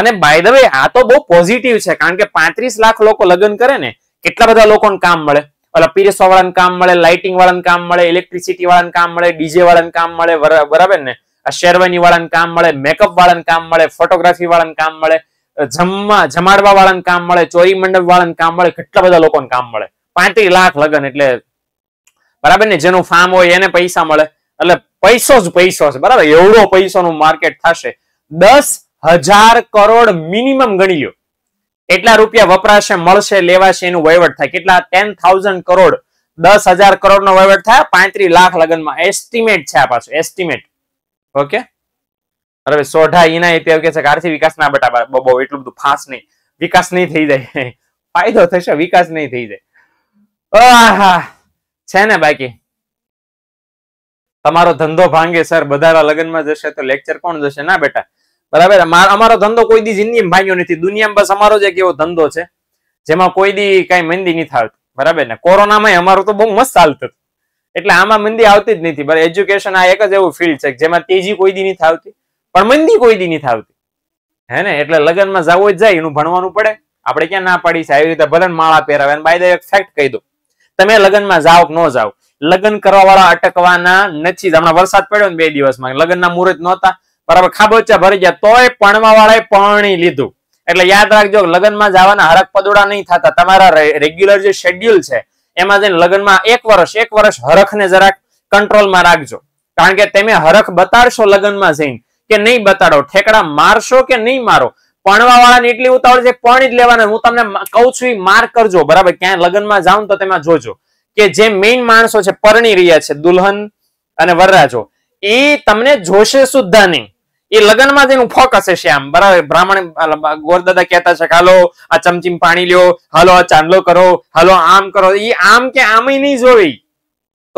અને બાય ધ વે આ તો બહુ પોઝિટિવ છે કારણ કે પાંત્રીસ લાખ લોકો લગ્ન કરે ને કેટલા બધા લોકોને કામ મળે ઓલા પીરસો વાળાને કામ મળે લાઇટિંગ વાળાને કામ મળે ઇલેક્ટ્રિસિટી વાળાને કામ મળે ડીજે વાળાને કામ મળે બરાબર ને આ શેરવાની વાળાને કામ મળે મેકઅપ વાળાને કામ મળે ફોટોગ્રાફી વાળાને કામ મળે જમવા જમાડવા વાળાને કામ મળે ચોરી મંડપ વાળાને કામ મળે કેટલા બધા લોકોને કામ મળે પાંત્રી લાખ લગન એટલે બરાબર ને જેનું ફાર્મ હોય એને પૈસા મળે એટલે પૈસો જ પૈસો છે બરાબર એવડો પૈસોનું માર્કેટ થશે દસ હજાર કરોડ મિનિમમ ગણી લ્યો એટલા રૂપિયા વપરાશે મળશે લેવાશે એનું વહીવટ થાય કેટલા ટેન થાઉઝન્ડ કરોડ દસ હજાર કરોડ નો વહીવટ થાય પાંત્રીસ લાખ લગ્નમાં એસ્ટિમેટ છે આ પાછું એસ્ટિમેટ ઓકે હવે સોઢા એના એ કે છે કારથી વિકાસ ના બટા બબો એટલું બધું ફાસ નહીં વિકાસ નહીં થઈ જાય ફાયદો થશે વિકાસ નહીં થઈ જાય છે ને બાકી તમારો ધંધો ભાંગે સર બધાના લગ્નમાં જશે તો લેક્ચર કોણ જશે ના બેટા બરાબર અમારો ધંધો કોઈ દી જિંદગી ભાંગ્યો નથી દુનિયામાં બસ અમારો જ એક એવો ધંધો છે જેમાં કોઈ દી કઈ મંદી નહીં થાવતી બરાબર ને કોરોનામાં અમારું તો બહુ મસ્ત ચાલતું હતું એટલે આમાં મંદી આવતી જ નથી બરાબર એજ્યુકેશન આ એક જ એવું ફિલ્ડ છે જેમાં તેજી કોઈ દી નથી પણ મંદી કોઈ દી નથી આવતી હે ને એટલે લગ્નમાં જવું જ જાય એનું ભણવાનું પડે આપણે ક્યાં ના પાડી છે આવી રીતે ભલન માળા પહેરાવે બાય ધ એક ફેક્ટ કહી દો તમે લગ્નમાં જાઓ કે ન જાઓ લગ્ન કરવા વાળા અટકવાના નથી હમણાં વરસાદ પડ્યો ને બે દિવસમાં લગ્નના મુહૂર્ત નહોતા બરાબર ખાબોચા ભરી ગયા તોય પણવા વાળાએ પરણી લીધું એટલે યાદ રાખજો લગ્નમાં જવાના હરક પદોડા નહીં થતા તમારા રેગ્યુલર જે શેડ્યુલ છે એમાં જઈને લગ્નમાં એક વર્ષ એક વર્ષ હરખને જરાક કંટ્રોલમાં રાખજો કારણ કે તમે હરખ બતાડશો લગ્નમાં જઈને કે નહીં બતાડો ઠેકડા મારશો કે નહીં મારો પણવા વાળાને એટલી ઉતાવળ છે પણ જ લેવાના હું તમને કઉ છું એ માર કરજો બરાબર ક્યાંય લગ્નમાં જાઉં તો તેમાં જોજો કે જે મેઇન માણસો છે પરણી રહ્યા છે દુલ્હન અને વરરાજો એ તમને જોશે સુદ્ધા નહીં એ લગ્નમાં જ એનું ફોકસ હશે આમ બરાબર બ્રાહ્મણ ગોરદાદા કહેતા છે હાલો આ ચમચીમ પાણી લ્યો હાલો આ ચાંદલો કરો હાલો આમ કરો એ આમ કે આમ નહીં જોવી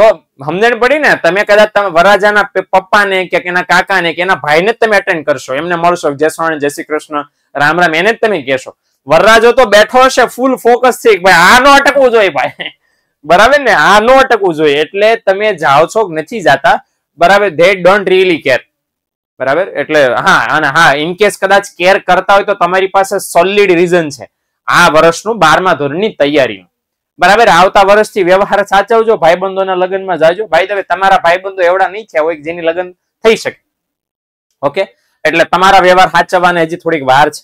તો સમજણ પડી ને તમે કદાચ તમે વરાજાના પપ્પાને કે એના કાકાને કે એના ભાઈને જ તમે અટેન્ડ કરશો એમને મળશો જય સ્વામી જય શ્રી કૃષ્ણ રામ રામ એને જ તમે કહેશો વરરાજો તો બેઠો હશે ફૂલ ફોકસ છે ભાઈ આ નો અટકવું જોઈએ ભાઈ બરાબર ને આ નો અટકવું જોઈએ એટલે તમે જાઓ છો નથી જાતા બરાબર ધે ડોન્ટ રીલી કેર બરાબર એટલે હા અને હા ઇન કેસ કદાચ કેર કરતા હોય તો તમારી પાસે સોલિડ રીઝન છે આ વર્ષનું બારમા ધોરણની તૈયારીનું બરાબર આવતા વર્ષથી વ્યવહાર સાચવજો ભાઈબંધોના લગ્નમાં જાજો ભાઈ દવે તમારા ભાઈબંધો એવડા નહીં થયા હોય જેની લગ્ન થઈ શકે ઓકે એટલે તમારા વ્યવહાર સાચવવાને હજી થોડીક વાર છે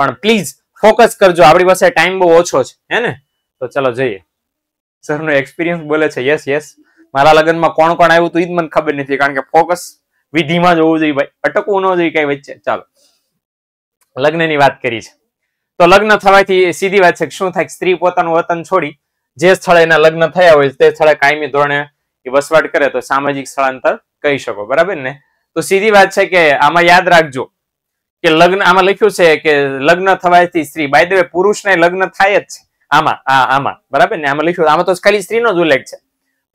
પણ પ્લીઝ ફોકસ કરજો આપણી પાસે ટાઈમ બહુ ઓછો છે હે ને તો ચલો જઈએ સરનો એક્સપિરિયન્સ બોલે છે યસ યસ મારા લગ્નમાં કોણ કોણ આવ્યું તું એ મને ખબર નથી કારણ કે ફોકસ વિધિમાં જોવું જોઈએ ભાઈ અટકવું ન જોઈએ કઈ વચ્ચે ચાલો લગ્નની વાત કરી છે તો લગ્ન થવાથી સીધી વાત છે શું થાય સ્ત્રી પોતાનું વતન છોડી જે સ્થળે એના લગ્ન થયા હોય તે સ્થળે કાયમી ધોરણે વસવાટ કરે તો સામાજિક સ્થળાંતર કહી શકો બરાબર ને તો સીધી વાત છે કે આમાં યાદ રાખજો કે લગ્ન આમાં લખ્યું છે કે લગ્ન થવાથી સ્ત્રી બાય ધ વે પુરુષને લગ્ન થાય જ છે આમાં આ આમાં બરાબર ને આમાં લખ્યું આમાં તો ખાલી સ્ત્રીનો જ ઉલ્લેખ છે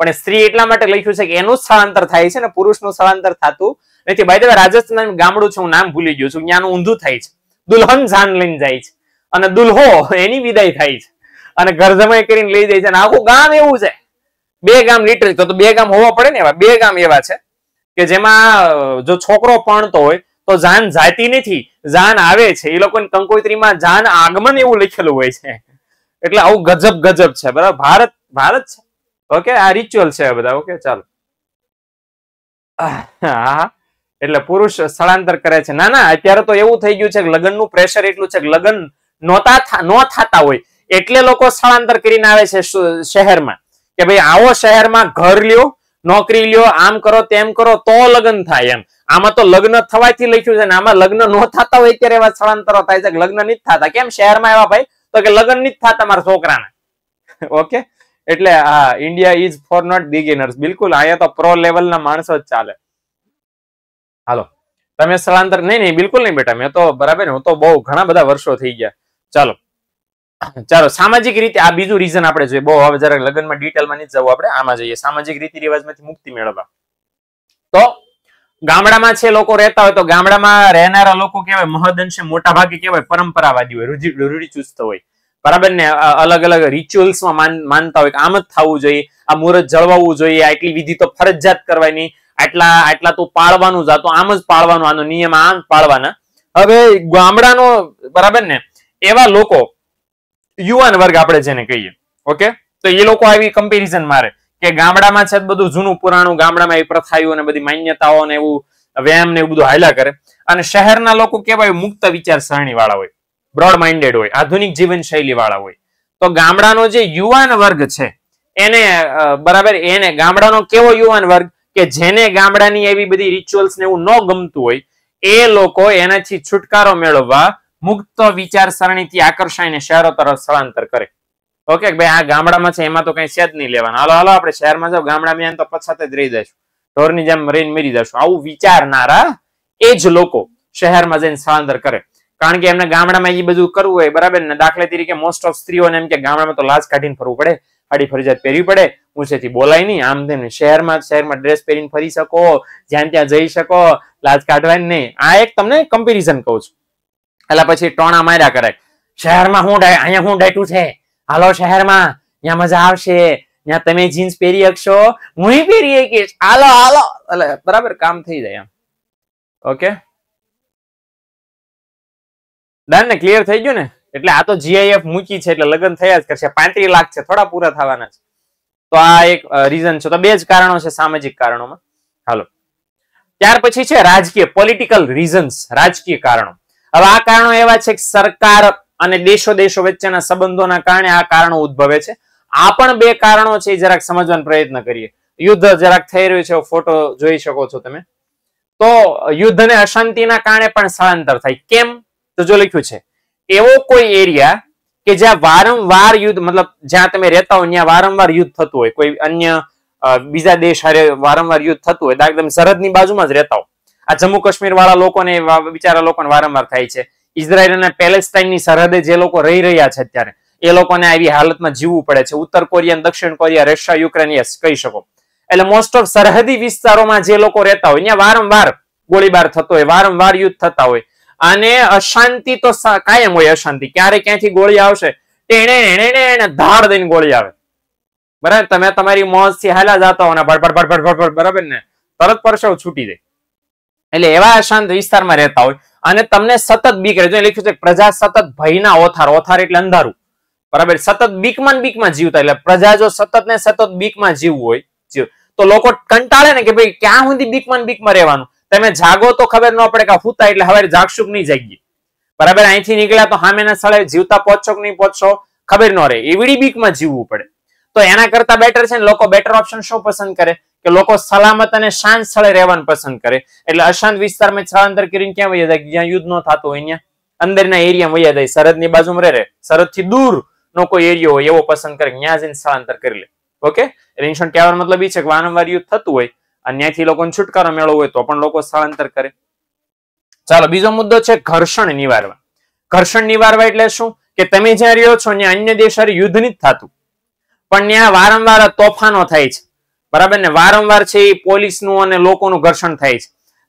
પણ સ્ત્રી એટલા માટે લખ્યું છે કે એનું સ્થળાંતર થાય છે ને પુરુષનું સ્થળાંતર થતું નથી બાય રાજસ્થાન ગામડું છે હું નામ ભૂલી ગયો છું જ્ઞાન ઊંધું થાય છે દુલ્હન જાન લઈને જાય છે અને દુલ્હો એની વિદાય થાય છે અને ઘર કરીને લઈ જાય છે અને આખું ગામ એવું છે બે ગામ લિટરલી તો બે ગામ હોવા પડે ને એવા બે ગામ એવા છે કે જેમાં જો છોકરો પણતો હોય તો જાન જાતી નથી જાન આવે છે એ લોકોની કંકોત્રીમાં જાન આગમન એવું લખેલું હોય છે એટલે આવું ગજબ ગજબ છે બરાબર ભારત ભારત છે ઓકે આ રિચ્યુઅલ છે બધા ઓકે ચાલો એટલે પુરુષ સ્થળાંતર કરે છે ના ના અત્યારે તો એવું થઈ ગયું છે કે લગ્નનું પ્રેશર એટલું છે લગ્ન નોતા ન થતા હોય એટલે લોકો સ્થળાંતર કરીને આવે છે શહેરમાં કે ભાઈ આવો શહેરમાં ઘર લ્યો નોકરી લ્યો આમ કરો તેમ કરો તો લગ્ન થાય એમ આમાં તો લગ્ન થવાથી લખ્યું છે ને આમાં લગ્ન ન થતા હોય ત્યારે એવા સ્થળાંતરો થાય છે લગ્ન નથી થતા કેમ શહેરમાં એવા ભાઈ તો કે લગ્ન નથી થતા મારા છોકરાના ઓકે એટલે આ India is for not beginners બિલકુલ અહીંયા તો પ્રો લેવલના માણસો જ ચાલે હાલો તમે સ્થળાંતર નહીં નહીં બિલકુલ નહીં બેટા મેં તો બરાબર હું તો બહુ ઘણા બધા વર્ષો થઈ ગયા ચાલો ચાલો સામાજિક રીતે આ બીજું રીઝન આપણે જોઈએ બહુ હવે જરાક લગ્નમાં ડિટેલમાં નહીં જવું આપણે આમાં જઈએ સામાજિક રીતિ રિવાજમાંથી મુક્તિ મેળવવા તો ગામડામાં છે લોકો રહેતા હોય તો ગામડામાં રહેનારા લોકો કહેવાય મહદઅંશે મોટા ભાગે કહેવાય પરંપરાવાદી હોય રૂઢિ ચુસ્ત હોય બરાબર ને અલગ અલગ રિચ્યુઅલ્સમાં માનતા હોય કે આમ જ થવું જોઈએ આ મુહૂર્ત જળવાવું જોઈએ આટલી વિધિ તો ફરજિયાત કરવાની આટલા આટલા તો પાળવાનું જ આ તો આમ જ પાળવાનું આનો નિયમ આમ પાળવાના હવે ગામડાનો બરાબર ને એવા લોકો યુવાન વર્ગ આપણે જેને કહીએ ઓકે તો એ લોકો આવી કમ્પેરિઝન મારે કે ગામડામાં છે બધું જૂનું પુરાણું ગામડામાં એવી પ્રથાઓ અને બધી માન્યતાઓ ને એવું વ્યાયામ ને એવું બધું હાયલા કરે અને શહેરના લોકો કહેવાય મુક્ત વિચારસરણી વાળા હોય બ્રોડ માઇન્ડેડ હોય આધુનિક જીવનશૈલી વાળા હોય તો ગામડાનો જે યુવાન વર્ગ છે એને બરાબર એને ગામડાનો કેવો યુવાન વર્ગ કે જેને ગામડાની એવી બધી રિચ્યુઅલ્સ ને એવું ન ગમતું હોય એ લોકો એનાથી છુટકારો મેળવવા મુક્ત વિચારસરણીથી આકર્ષાઈને શહેરો તરફ સ્થળાંતર કરે ઓકે ભાઈ આ ગામડામાં છે એમાં તો કઈ છે નહીં લેવાનું હાલો હાલો આપણે શહેરમાં જાવ ગામડામાં તો પછાતે જ રહી જશું ઢોરની જેમ રહીને મરી જશું આવું વિચારનારા એ જ લોકો શહેરમાં જઈને સ્થળાંતર કરે કારણ કે એમને ગામડામાં એ બધું કરવું હોય બરાબર ને દાખલા તરીકે મોસ્ટ ઓફ સ્ત્રીઓને એમ કે ગામડામાં તો લાજ કાઢીને ફરવું પડે સાડી ફરજિયાત પહેરવી પડે ઊંચેથી બોલાય નહીં આમ તેમ શહેરમાં શહેરમાં ડ્રેસ પહેરીને ફરી શકો જ્યાં ત્યાં જઈ શકો લાજ કાઢવાની નહીં આ એક તમને કમ્પેરિઝન કહું છું એટલે પછી ટોણા માર્યા કરે શહેરમાં હું અહીંયા હું ડેટું છે હાલો શહેરમાં ત્યાં મજા આવશે ત્યાં તમે જીન્સ પહેરી શકશો હું પહેરી શકીશ હાલો હાલો એટલે બરાબર કામ થઈ જાય એમ ઓકે ડન ક્લિયર થઈ ગયું ને એટલે આ તો જીઆઈએફ મૂકી છે એટલે લગ્ન થયા જ કરશે પાંત્રીસ લાખ છે થોડા પૂરા થવાના છે તો આ એક રીઝન છે તો બે જ કારણો છે સામાજિક કારણોમાં હાલો ત્યાર પછી છે રાજકીય પોલિટિકલ રીઝન્સ રાજકીય કારણો હવે આ કારણો એવા છે કે સરકાર અને દેશો દેશો વચ્ચેના સંબંધોના કારણે આ કારણો ઉદ્ભવે છે આ પણ બે કારણો છે જરાક સમજવાનો પ્રયત્ન કરીએ યુદ્ધ જરાક થઈ રહ્યું છે ફોટો જોઈ શકો છો તમે તો યુદ્ધ અને અશાંતિના કારણે પણ સ્થળાંતર થાય કેમ તો જો લખ્યું છે એવો કોઈ એરિયા કે જ્યાં વારંવાર યુદ્ધ મતલબ જ્યાં તમે રહેતા હો ત્યાં વારંવાર યુદ્ધ થતું હોય કોઈ અન્ય બીજા દેશ હારે વારંવાર યુદ્ધ થતું હોય દાખલા તમે સરહદની બાજુમાં જ રહેતા હો આ જમ્મુ કાશ્મીર વાળા લોકોને બિચારા લોકોને વારંવાર થાય છે ઇઝરાયલ અને પેલેસ્ટાઇનની સરહદે જે લોકો રહી રહ્યા છે અત્યારે એ લોકોને આવી હાલતમાં જીવવું પડે છે ઉત્તર કોરિયા દક્ષિણ કોરિયા રશિયા યુક્રેન યસ કહી શકો એટલે મોસ્ટ ઓફ સરહદી વિસ્તારોમાં જે લોકો રહેતા હોય ત્યાં વારંવાર ગોળીબાર થતો હોય વારંવાર યુદ્ધ થતા હોય અને અશાંતિ તો કાયમ હોય અશાંતિ ક્યારે ક્યાંથી ગોળી આવશે ટેણે એને એને ધાર દઈને ગોળી આવે બરાબર તમે તમારી મોજ થી હાલા જતા હો ભડભડ ભડભડ ભડભડ બરાબર ને તરત પરસેવ છૂટી જાય એટલે એવા અશાંત વિસ્તારમાં રહેતા હોય અને તમને સતત બીક રહે જો લખ્યું છે પ્રજા સતત ભયના ઓથાર ઓથાર એટલે અંધારું બરાબર સતત બીકમાં બીકમાં જીવતા એટલે પ્રજા જો સતત ને સતત બીકમાં જીવવું હોય જીવ તો લોકો કંટાળે ને કે ભાઈ ક્યાં સુધી બીકમાં બીકમાં રહેવાનું તમે જાગો તો ખબર ન પડે કે હુતા એટલે હવે જાગશુક નહીં જાગીએ બરાબર અહીંથી નીકળ્યા તો સામેના સ્થળે જીવતા પહોંચશો કે નહીં પહોંચશો ખબર ન રહે એવડી બીકમાં જીવવું પડે તો એના કરતા બેટર છે ને લોકો બેટર ઓપ્શન શું પસંદ કરે કે લોકો સલામત અને શાંત સ્થળે રહેવાનું પસંદ કરે એટલે અશાંત વિસ્તારમાં સ્થળાંતર કરીને ક્યાં વૈયા જાય જ્યાં યુદ્ધ ન થતું હોય અહીંયા અંદરના એરિયામાં વૈયા જાય સરહદની બાજુમાં રહે સરહદથી દૂર નો કોઈ એરિયો હોય એવો પસંદ કરે ત્યાં જઈને સ્થળાંતર કરી લે ઓકે એટલે ઇન્સ્ટન્ટ કહેવાનો મતલબ એ છે કે વારંવાર યુદ્ધ થતું હોય અને ત્યાંથી લોકોને છુટકારો મેળવો હોય તો પણ લોકો સ્થળાંતર કરે ચાલો બીજો મુદ્દો છે ઘર્ષણ નિવારવા ઘર્ષણ નિવારવા એટલે શું કે તમે જ્યાં રહ્યો છો ત્યાં અન્ય દેશ હારે યુદ્ધ નથી થતું પણ ત્યાં વારંવાર તોફાનો થાય છે બરાબર ને વારંવાર છે એ પોલીસનું અને લોકોનું ઘર્ષણ થાય છે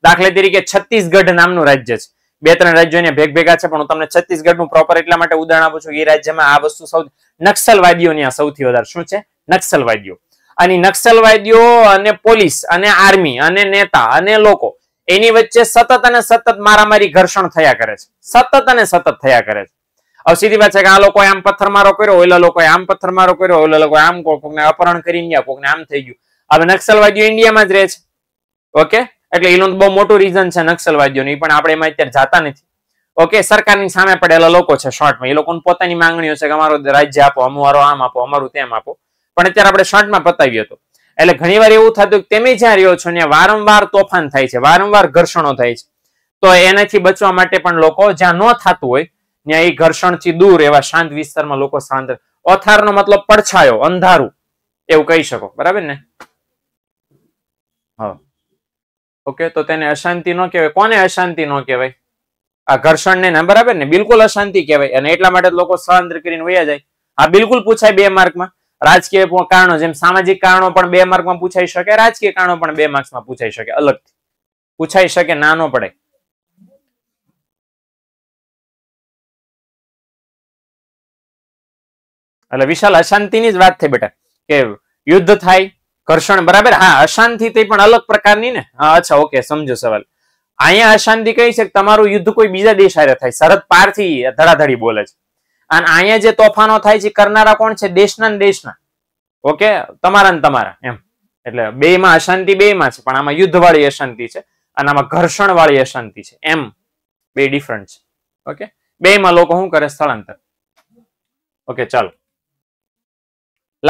દાખલા તરીકે છત્તીસગઢ નામનું રાજ્ય છે બે ત્રણ રાજ્યો ભેગ ભેગા છે પણ હું તમને છત્તીસગઢ નું પ્રોપર એટલા માટે ઉદાહરણ આપું છું એ રાજ્યમાં આ વસ્તુ સૌ નક્સલવાદીઓ ત્યાં સૌથી વધારે શું છે નક્સલવાદીઓ અને નક્સલવાદીઓ અને પોલીસ અને આર્મી અને નેતા અને લોકો એની વચ્ચે સતત અને સતત મારામારી ઘર્ષણ થયા કરે છે સતત અને સતત થયા કરે છે હવે સીધી વાત છે કે આ લોકો આમ પથ્થરમારો કર્યો ઓલા લોકોએ આમ પથ્થરમારો કર્યો ઓલા લોકો આમ કોકને અપહરણ કરી ગયા કોકને આમ થઈ ગયું હવે નક્સલવાદીઓ ઇન્ડિયામાં જ રહે છે ઓકે એટલે એનું બહુ મોટું રીઝન છે નક્સલવાદીઓનું પણ આપણે એમાં અત્યારે જતા નથી ઓકે સરકારની સામે પડેલા લોકો છે શોર્ટમાં એ લોકોને પોતાની માંગણીઓ છે કે અમારું રાજ્ય આપો અમારો આમ આપો અમારું તેમ આપો પણ અત્યારે આપણે શર્ટમાં પતાવ્યો હતો એટલે ઘણીવાર એવું થતું કે તમે જ્યાં રહ્યો છો ત્યાં વારંવાર તોફાન થાય છે વારંવાર ઘર્ષણો થાય છે તો એનાથી બચવા માટે પણ લોકો જ્યાં ન થતું હોય ત્યાં એ ઘર્ષણથી દૂર એવા શાંત વિસ્તારમાં લોકો શાંત ઓથારનો મતલબ પડછાયો અંધારું એવું કહી શકો બરાબર ને ઓકે તો તેને અશાંતિ નો કહેવાય કોને અશાંતિ નો કહેવાય આ ઘર્ષણને ના બરાબર ને બિલકુલ અશાંતિ કહેવાય અને એટલા માટે લોકો સહંત્ર કરીને વૈયા જાય આ બિલકુલ પૂછાય બે માર્કમાં રાજકીય કારણો જેમ સામાજિક કારણો પણ બે માર્કમાં પૂછાઈ શકે રાજકીય કારણો પણ બે માર્ક્સમાં પૂછાઈ શકે અલગ પૂછાઈ શકે નાનો પડે એટલે વિશાલ અશાંતિની જ વાત થઈ બેટા કે યુદ્ધ થાય ઘર્ષણ બરાબર હા અશાંતિ તે પણ અલગ પ્રકારની ને હા અચ્છા ઓકે સમજો સવાલ અહીંયા અશાંતિ કઈ છે તમારું યુદ્ધ કોઈ બીજા દેશ હારે થાય સરહદ પારથી ધડાધડી બોલે છે અને અહીંયા જે તોફાનો થાય છે કરનારા કોણ છે દેશના દેશના ઓકે તમારા ને તમારા એમ એટલે બે માં અશાંતિ બે માં છે પણ આમાં યુદ્ધ વાળી અશાંતિ છે અને આમાં ઘર્ષણ વાળી અશાંતિ છે એમ બે ડિફરન્ટ છે ઓકે બે માં લોકો શું કરે સ્થળાંતર ઓકે ચાલો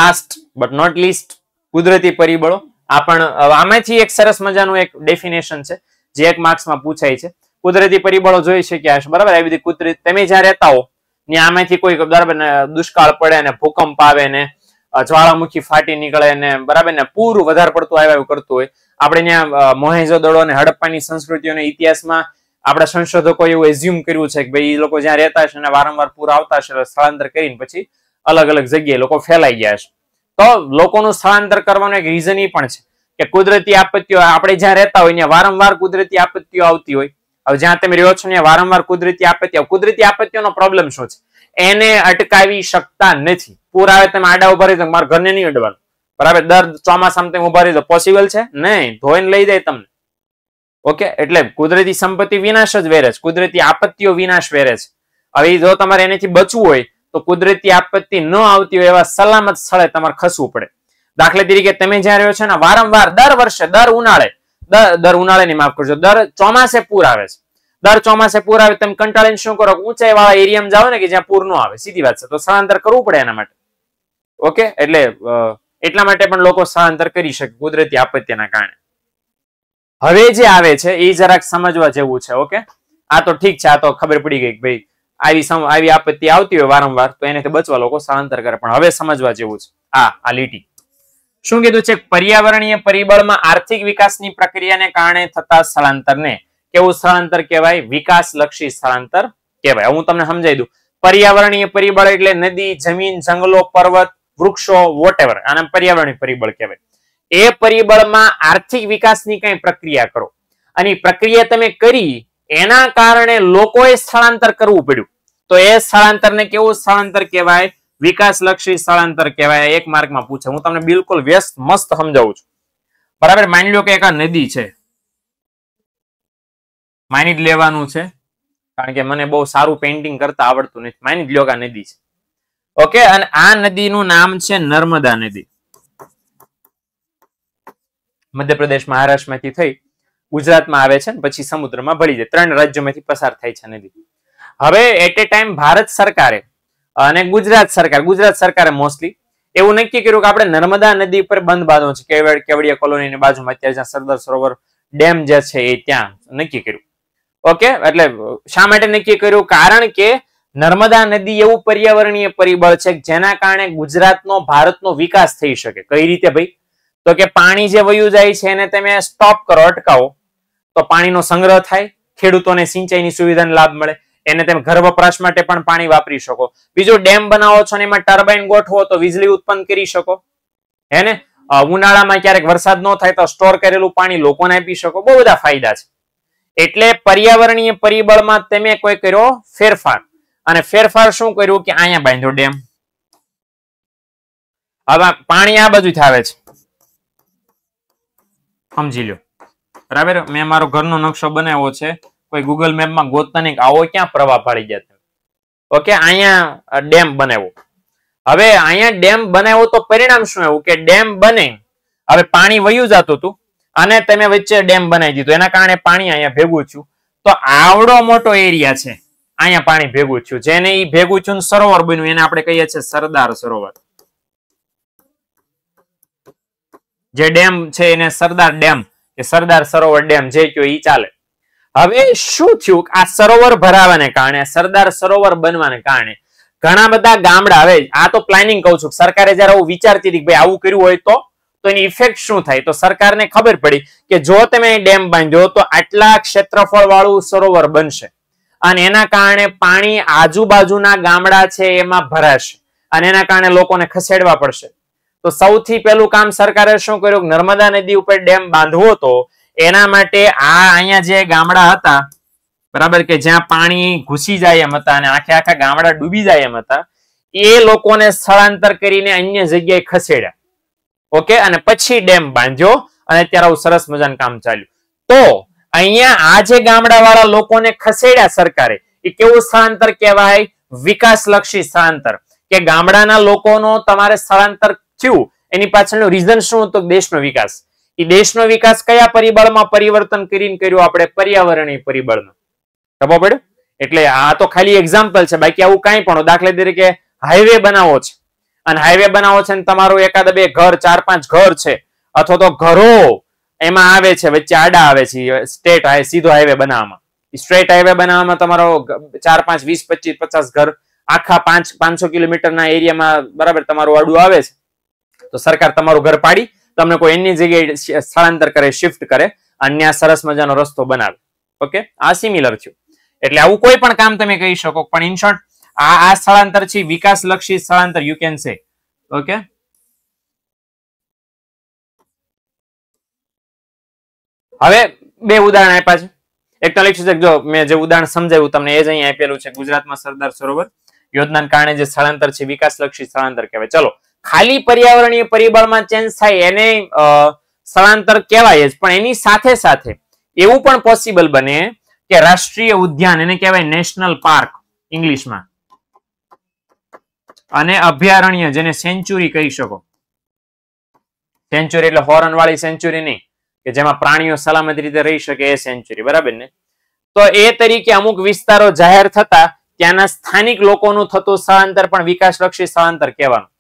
લાસ્ટ બટ નોટ લીસ્ટ કુદરતી પરિબળો આ પણ આમાંથી એક સરસ મજાનું એક ડેફિનેશન છે જે એક માર્ક્સમાં પૂછાય છે કુદરતી પરિબળો જોઈ શક્યા હશે બરાબર એવી રીતે કુદરતી તમે જ્યાં રહેતા હો ની આમાંથી કોઈ બરાબર ને દુષ્કાળ પડે ને ભૂકંપ આવે ને જ્વાળામુખી ફાટી નીકળે ને બરાબર ને પૂરું વધારે પડતું આવ્યા કરતું હોય આપણે ત્યાં મોહેજો દડો અને હડપ્પાની સંસ્કૃતિઓને ઇતિહાસમાં આપણા સંશોધકો એવું એઝ્યુમ કર્યું છે કે ભાઈ એ લોકો જ્યાં રહેતા છે અને વારંવાર પૂરા આવતા છે સ્થળાંતર કરીને પછી અલગ અલગ જગ્યાએ લોકો ફેલાઈ ગયા છે તો લોકોનું સ્થળાંતર કરવાનું એક રીઝન એ પણ છે કે કુદરતી આપત્તિઓ આપણે જ્યાં રહેતા હોય ત્યાં વારંવાર કુદરતી આપત્તિઓ આવતી હોય હવે જ્યાં તમે રહ્યો છો ત્યાં વારંવાર કુદરતી આપત્તિઓ કુદરતી આપત્તિઓનો પ્રોબ્લેમ શું છે એને અટકાવી શકતા નથી પૂર આવે તમે આડા ઉભા રહી મારા ઘરને નહીં અડવાનું બરાબર દર ચોમાસામાં તમે ઉભા રહી પોસિબલ છે નહીં ધોઈને લઈ જાય તમને ઓકે એટલે કુદરતી સંપત્તિ વિનાશ જ વેરે છે કુદરતી આપત્તિઓ વિનાશ વેરે છે હવે જો તમારે એનાથી બચવું હોય તો કુદરતી આપત્તિ ન આવતી હોય એવા સલામત સ્થળે તમારે ખસવું પડે દાખલા તરીકે તમે જ્યાં રહ્યો છે ને વારંવાર દર વર્ષે દર ઉનાળે દર ઉનાળે ની માફ કરજો દર ચોમાસે પૂર આવે છે દર ચોમાસે પૂર આવે તમે કંટાળીને શું કરો ઊંચાઈ વાળા એરિયામાં જાઓ ને કે જ્યાં પૂર નો આવે સીધી વાત છે તો સ્થળાંતર કરવું પડે એના માટે ઓકે એટલે એટલા માટે પણ લોકો સ્થળાંતર કરી શકે કુદરતી આપત્તિના કારણે હવે જે આવે છે એ જરાક સમજવા જેવું છે ઓકે આ તો ઠીક છે આ તો ખબર પડી ગઈ ભાઈ આવી આવી આપત્તિ આવતી હોય વારંવાર તો એનાથી બચવા લોકો સ્થળાંતર કરે પણ હવે સમજવા જેવું છે આ આ લીટી શું કીધું છે પર્યાવરણીય પરિબળમાં આર્થિક વિકાસની પ્રક્રિયાને કારણે થતા સ્થળાંતરને કેવું સ્થળાંતર કહેવાય વિકાસલક્ષી સ્થળાંતર કહેવાય હું તમને સમજાવી દઉં પર્યાવરણીય પરિબળ એટલે નદી જમીન જંગલો પર્વત વૃક્ષો વોટેવર આને પર્યાવરણીય પરિબળ કહેવાય એ પરિબળમાં આર્થિક વિકાસની કઈ પ્રક્રિયા કરો અને પ્રક્રિયા તમે કરી એના કારણે લોકોએ સ્થળાંતર કરવું પડ્યું તો એ સ્થળાંતરને કેવું સ્થળાંતર કહેવાય વિકાસલક્ષી સ્થળાંતર કહેવાય એક માર્કમાં પૂછે હું તમને બિલકુલ વ્યસ્ત મસ્ત સમજાવું છું બરાબર માની લો કે એક આ નદી છે માની જ લેવાનું છે કારણ કે મને બહુ સારું પેઇન્ટિંગ કરતા આવડતું નથી માની જ લો કે આ નદી છે ઓકે અને આ નદીનું નામ છે નર્મદા નદી મધ્યપ્રદેશ મહારાષ્ટ્રમાંથી થઈ ગુજરાતમાં આવે છે પછી સમુદ્રમાં ભળી જાય ત્રણ રાજ્યોમાંથી પસાર થાય છે નદી હવે એટ એ ટાઈમ ભારત સરકારે અને ગુજરાત સરકાર ગુજરાત સરકારે મોસ્ટલી એવું નક્કી કર્યું કે આપણે નર્મદા નદી ઉપર બંધ બાંધો છે કેવડ કોલોની ની બાજુમાં અત્યારે જ્યાં સરદાર સરોવર ડેમ જે છે એ ત્યાં નક્કી કર્યું ઓકે એટલે શા માટે નક્કી કર્યું કારણ કે નર્મદા નદી એવું પર્યાવરણીય પરિબળ છે જેના કારણે ગુજરાતનો ભારતનો વિકાસ થઈ શકે કઈ રીતે ભાઈ તો કે પાણી જે વયું જાય છે એને તમે સ્ટોપ કરો અટકાવો તો પાણીનો સંગ્રહ થાય ખેડૂતોને સિંચાઈની સુવિધાનો લાભ મળે એને તમે ઘર વપરાશ માટે પણ પાણી વાપરી શકો બીજો ડેમ બનાવો છો ને એમાં ટર્બાઇન ગોઠવો તો વીજળી ઉત્પન્ન કરી શકો હે ને ઉનાળામાં ક્યારેક વરસાદ ન થાય તો સ્ટોર કરેલું પાણી લોકોને આપી શકો બહુ બધા ફાયદા છે એટલે પર્યાવરણીય પરિબળમાં તમે કોઈ કર્યો ફેરફાર અને ફેરફાર શું કર્યું કે અહીંયા બાંધ્યો ડેમ હવે પાણી આ બાજુ આવે છે સમજી લો બરાબર મેં મારો ઘરનો નકશો બનાવ્યો છે કોઈ ગૂગલ મેપમાં ગોતતા નહીં આવો ક્યાં પ્રવાહ પાડી ગયા ઓકે અહીંયા ડેમ બનાવ્યો હવે અહીંયા ડેમ બનાવ્યો તો પરિણામ શું એવું કે ડેમ બને હવે પાણી વયું જતું હતું અને તમે વચ્ચે ડેમ બનાવી દીધો એના કારણે પાણી અહીંયા ભેગું થયું તો આવડો મોટો એરિયા છે અહીંયા પાણી ભેગું છું જેને એ ભેગું થયું સરોવર બન્યું એને આપણે કહીએ છીએ સરદાર સરોવર જે ડેમ છે એને સરદાર ડેમ સરદાર સરોવર ડેમ જે કયો એ ચાલે હવે શું થયું આ સરોવર ભરાવાને કારણે સરદાર સરોવર બનવાને કારણે ઘણા બધા ગામડા હવે આ તો પ્લાનિંગ કહું છું સરકારે જયારે આવું વિચારતી હતી કે ભાઈ આવું કર્યું હોય તો તો એની ઇફેક્ટ શું થાય તો સરકારને ખબર પડી કે જો તમે ડેમ બાંધ્યો તો આટલા ક્ષેત્રફળ વાળું સરોવર બનશે અને એના કારણે પાણી આજુબાજુના ગામડા છે એમાં ભરાશે અને એના કારણે લોકોને ખસેડવા પડશે તો સૌથી પહેલું કામ સરકારે શું કર્યું નર્મદા નદી ઉપર ડેમ બાંધવો તો એના માટે આ અહીંયા જે ગામડા હતા બરાબર કે જ્યાં પાણી ઘૂસી જાય એમ હતા અને આખે આખા ગામડા ડૂબી જાય એમ હતા એ લોકોને સ્થળાંતર કરીને અન્ય જગ્યાએ ખસેડ્યા ઓકે અને પછી ડેમ બાંધ્યો અને ત્યારે આવું સરસ મજાનું કામ ચાલ્યું તો અહીંયા આ જે ગામડા વાળા લોકોને ખસેડ્યા સરકારે એ કેવું સ્થળાંતર કહેવાય વિકાસલક્ષી સ્થળાંતર કે ગામડાના લોકોનો તમારે સ્થળાંતર થયું એની પાછળનું રીઝન શું હતું દેશનો વિકાસ એ દેશનો વિકાસ કયા પરિબળમાં પરિવર્તન કરીને કર્યો આપણે પર્યાવરણીય પરિબળમાં ખબર પડે એટલે આ તો ખાલી એક્ઝામ્પલ છે બાકી આવું કઈ પણ દાખલા તરીકે હાઈવે બનાવો છે અને હાઈવે બનાવો છે ને તમારું એકાદ બે ઘર ચાર પાંચ ઘર છે અથવા તો ઘરો એમાં આવે છે વચ્ચે આડા આવે છે સ્ટેટ સીધો હાઈવે બનાવવામાં સ્ટ્રેટ હાઈવે બનાવવામાં તમારો ચાર પાંચ વીસ પચીસ પચાસ ઘર આખા પાંચ પાંચસો કિલોમીટરના એરિયામાં બરાબર તમારું આડું આવે છે તો સરકાર તમારું ઘર પાડી તમને કોઈ એની જગ્યાએ સ્થળાંતર કરે શિફ્ટ કરે અને ત્યાં સરસ મજાનો રસ્તો બનાવે ઓકે આ સિમિલર થયું એટલે આવું કોઈ પણ કામ તમે કહી શકો પણ ઇન શોર્ટ આ આ સ્થળાંતર છે વિકાસલક્ષી સ્થળાંતર યુ કેન સે ઓકે હવે બે ઉદાહરણ આપ્યા છે એક તો લખ્યું છે જો મેં જે ઉદાહરણ સમજાવ્યું તમને એ જ અહીં આપેલું છે ગુજરાતમાં સરદાર સરોવર યોજના કારણે જે સ્થળાંતર છે વિકાસલક્ષી સ્થળાંતર કહેવાય ચલો ખાલી પર્યાવરણીય પરિબળમાં ચેન્જ થાય એને સ્થળાંતર કહેવાય જ પણ એની સાથે સાથે એવું પણ પોસિબલ બને કે રાષ્ટ્રીય ઉદ્યાન એને કહેવાય નેશનલ પાર્ક ઇંગ્લિશમાં અને અભયારણ્ય જેને સેન્ચુરી કહી શકો સેન્ચુરી એટલે હોરન વાળી સેન્ચુરી નહીં કે જેમાં પ્રાણીઓ સલામત રીતે રહી શકે એ સેન્ચુરી બરાબર ને તો એ તરીકે અમુક વિસ્તારો જાહેર થતા ત્યાંના સ્થાનિક લોકોનું થતું સ્થળાંતર પણ વિકાસલક્ષી સ્થળાંતર કહેવાનું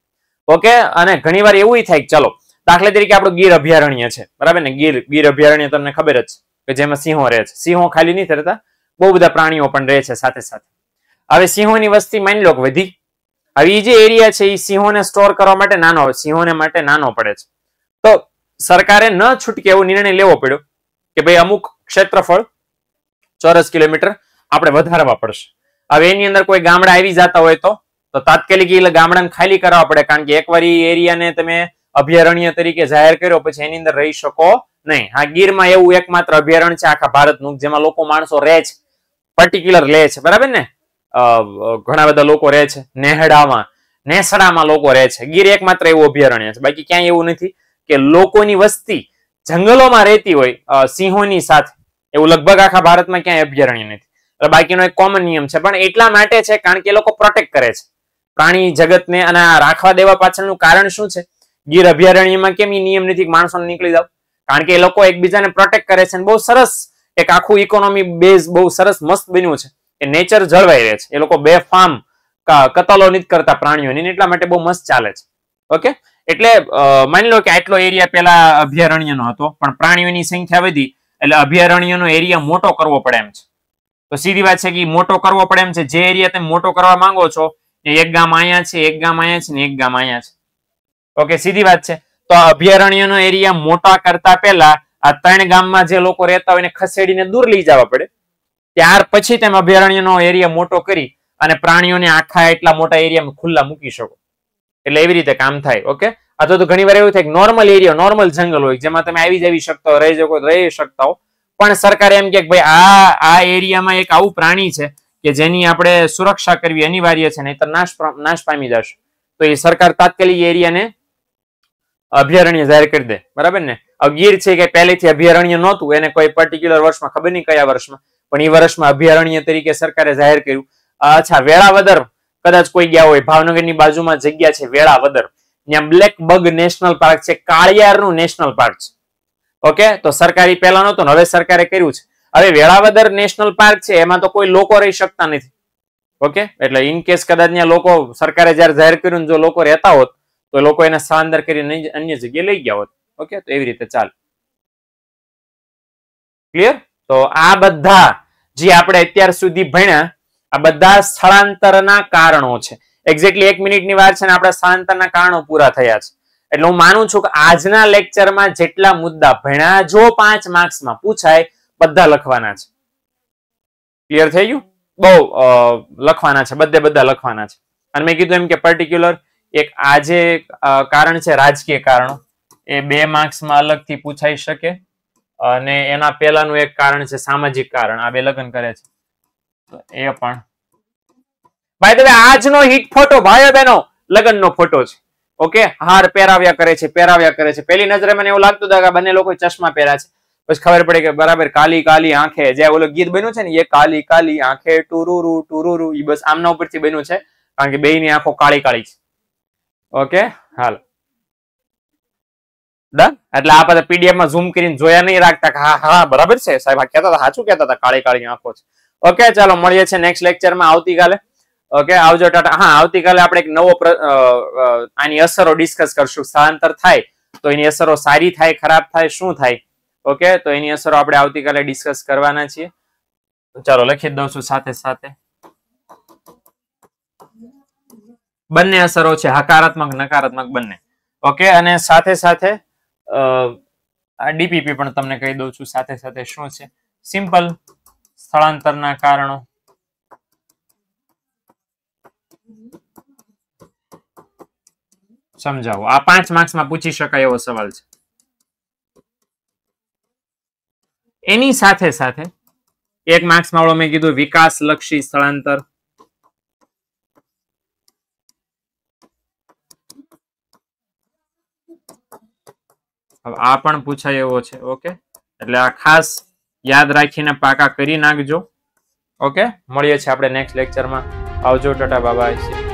ઓકે અને ઘણીવાર એવું થાય ચલો દાખલા તરીકે આપણું ગીર અભયારણ્ય છે બરાબર ને ગીર ગીર અભયારણ્ય તમને ખબર જ છે કે જેમાં સિંહો રહે છે સિંહો ખાલી નહીં થતા બહુ બધા પ્રાણીઓ પણ રહે છે સાથે સાથે હવે સિંહોની વસ્તી માની લો વધી હવે એ જે એરિયા છે એ સિંહોને સ્ટોર કરવા માટે નાનો સિંહોને માટે નાનો પડે છે તો સરકારે ન છૂટકે એવો નિર્ણય લેવો પડ્યો કે ભાઈ અમુક ક્ષેત્રફળ ચોરસ કિલોમીટર આપણે વધારવા પડશે હવે એની અંદર કોઈ ગામડા આવી જતા હોય તો તો તાત્કાલિક એ ગામડાને ખાલી કરવા પડે કારણ કે એકવાર એ એરિયાને તમે અભયારણ્ય તરીકે જાહેર કર્યો પછી એની અંદર રહી શકો નહીં હા ગીરમાં એવું એકમાત્ર અભયારણ્ય છે આખા ભારતનું જેમાં લોકો માણસો રહે છે પર્ટિક્યુલર લે છે બરાબર ને ઘણા બધા લોકો રહે છે નેહડામાં નેસડામાં લોકો રહે છે ગીર એકમાત્ર એવું અભયારણ્ય છે બાકી ક્યાંય એવું નથી કે લોકોની વસ્તી જંગલોમાં રહેતી હોય સિંહોની સાથે એવું લગભગ આખા ભારતમાં ક્યાંય અભયારણ્ય નથી બાકીનો એક કોમન નિયમ છે પણ એટલા માટે છે કારણ કે એ લોકો પ્રોટેક્ટ કરે છે પ્રાણી જગતને અને આ રાખવા દેવા પાછળનું કારણ શું છે ગીર અભયારણ્યમાં કેમ એ નિયમ નથી માણસો નીકળી જાવ કારણ કે એ લોકો એકબીજાને પ્રોટેક્ટ કરે છે બહુ સરસ એક આખું ઇકોનોમી બેઝ બહુ સરસ મસ્ત બન્યું છે એ નેચર જળવાઈ રહે છે એ લોકો બે બેફામ કતલો નથી કરતા પ્રાણીઓની એટલા માટે બહુ મસ્ત ચાલે છે ઓકે એટલે માની લો કે આટલો એરિયા પેલા અભયારણ્યનો હતો પણ પ્રાણીઓની સંખ્યા વધી એટલે અભયારણ્યનો એરિયા મોટો કરવો પડે એમ છે તો સીધી વાત છે કે મોટો કરવો પડે એમ છે જે એરિયા તમે મોટો કરવા માંગો છો એક ગામ અહીંયા છે એક ગામ અહીંયા છે ને એક ગામ અહીંયા છે ઓકે સીધી વાત છે તો આ અભયારણ્યનો એરિયા મોટા કરતા પેલા આ ત્રણ ગામમાં જે લોકો રહેતા હોય એને ખસેડીને દૂર લઈ જવા પડે ત્યાર પછી તમે અભયારણ્યનો એરિયા મોટો કરી અને પ્રાણીઓને આખા એટલા મોટા એરિયામાં ખુલ્લા મૂકી શકો એટલે એવી રીતે કામ થાય ઓકે અથવા તો ઘણી એવું થાય કે નોર્મલ એરિયા નોર્મલ જંગલ હોય જેમાં તમે આવી જવી શકતા હો રહી શકો રહી શકતા હો પણ સરકારે એમ કે ભાઈ આ આ એરિયામાં એક આવું પ્રાણી છે કે જેની આપણે સુરક્ષા કરવી અનિવાર્ય છે નહીતર નાશ નાશ પામી જશે તો એ સરકાર તાત્કાલિક એરિયાને અભયારણ્ય જાહેર કરી દે બરાબર ને ગીર છે કે પહેલેથી અભયારણ્ય નહોતું એને કોઈ પર્ટિક્યુલર વર્ષમાં ખબર નહીં કયા વર્ષમાં પણ એ વર્ષમાં અભયારણ્ય તરીકે સરકારે જાહેર કર્યું અચ્છા વેળાવદર કદાચ કોઈ ગયા હોય ભાવનગરની બાજુમાં જગ્યા છે વેળાવદર ત્યાં બ્લેક બગ નેશનલ પાર્ક છે કાળિયારનું નેશનલ પાર્ક છે ઓકે તો સરકારી પહેલા નહોતું હવે સરકારે કર્યું છે હવે વેળાવદર નેશનલ પાર્ક છે એમાં તો કોઈ લોકો રહી શકતા નથી ઓકે એટલે ઇન કદાચ ત્યાં લોકો સરકારે જયારે જાહેર કર્યું જો લોકો રહેતા હોત તો લોકો એને સ્થળાંતર કરી અન્ય જગ્યાએ લઈ ગયા હોત ઓકે તો એવી રીતે ચાલ ક્લિયર તો આ બધા જે આપણે અત્યાર સુધી ભણ્યા આ બધા સ્થળાંતરના કારણો છે એક્ઝેક્ટલી એક મિનિટની વાત છે ને આપણા સ્થળાંતરના કારણો પૂરા થયા છે એટલે હું માનું છું કે આજના લેક્ચરમાં જેટલા મુદ્દા ભણ્યા જો પાંચ માર્ક્સમાં પૂછાય બધા લખવાના છે ક્લિયર થઈ ગયું બહુ લખવાના છે બધે બધા લખવાના છે અને મેં કીધું એમ કે પર્ટિક્યુલર એક આ જે કારણ છે રાજકીય કારણો એ બે માર્ક્સમાં અલગથી પૂછાઈ શકે અને એના પહેલાનું એક કારણ છે સામાજિક કારણ આ બે લગ્ન કરે છે તો એ પણ ભાઈ તમે આજનો હિટ ફોટો ભાઈઓ બહેનો લગ્નનો ફોટો છે ઓકે હાર પહેરાવ્યા કરે છે પહેરાવ્યા કરે છે પહેલી નજરે મને એવું લાગતું હતું કે બંને લોકો ચશ્મા પહેર્યા છે પછી ખબર પડે કે બરાબર કાલી કાલી આંખે જે ઓલો ગીત બન્યું છે ને એ કાલી કાલી આંખે ટુરુરુ ટુરુરુ એ બસ આમના ઉપરથી બન્યું છે કારણ કે બે ની આંખો કાળી કાળી છે ઓકે હાલ ડન એટલે આ બધા પીડીએફ માં ઝૂમ કરીને જોયા નહીં રાખતા હા હા બરાબર છે સાહેબ આ કહેતા હતા સાચું કહેતા હતા કાળી કાળી આંખો છે ઓકે ચાલો મળીએ છીએ નેક્સ્ટ લેક્ચરમાં આવતીકાલે ઓકે આવજો ટાટા હા આવતીકાલે આપણે એક નવો આની અસરો ડિસ્કસ કરશું સ્થળાંતર થાય તો એની અસરો સારી થાય ખરાબ થાય શું થાય ઓકે તો એની અસરો આપણે આવતીકાલે ડિસ્કસ કરવાના છીએ ચાલો લખી દઉં છું સાથે સાથે બંને અસરો છે હકારાત્મક નકારાત્મક બંને ઓકે અને સાથે સાથે આ ડીપીપી પણ તમને કહી દઉં છું સાથે સાથે શું છે સિમ્પલ સ્થળાંતરના કારણો સમજાવો આ પાંચ માર્ક્સમાં પૂછી શકાય એવો સવાલ છે એની સાથે સાથે એક માર્ક્સ માળો મેં કીધું વિકાસ લક્ષી સ્થળાંતર હવે આ પણ પૂછાય એવો છે ઓકે એટલે આ ખાસ યાદ રાખીને પાકા કરી નાખજો ઓકે મળીએ છીએ આપણે નેક્સ્ટ લેક્ચરમાં આવજો ટાટા બાબા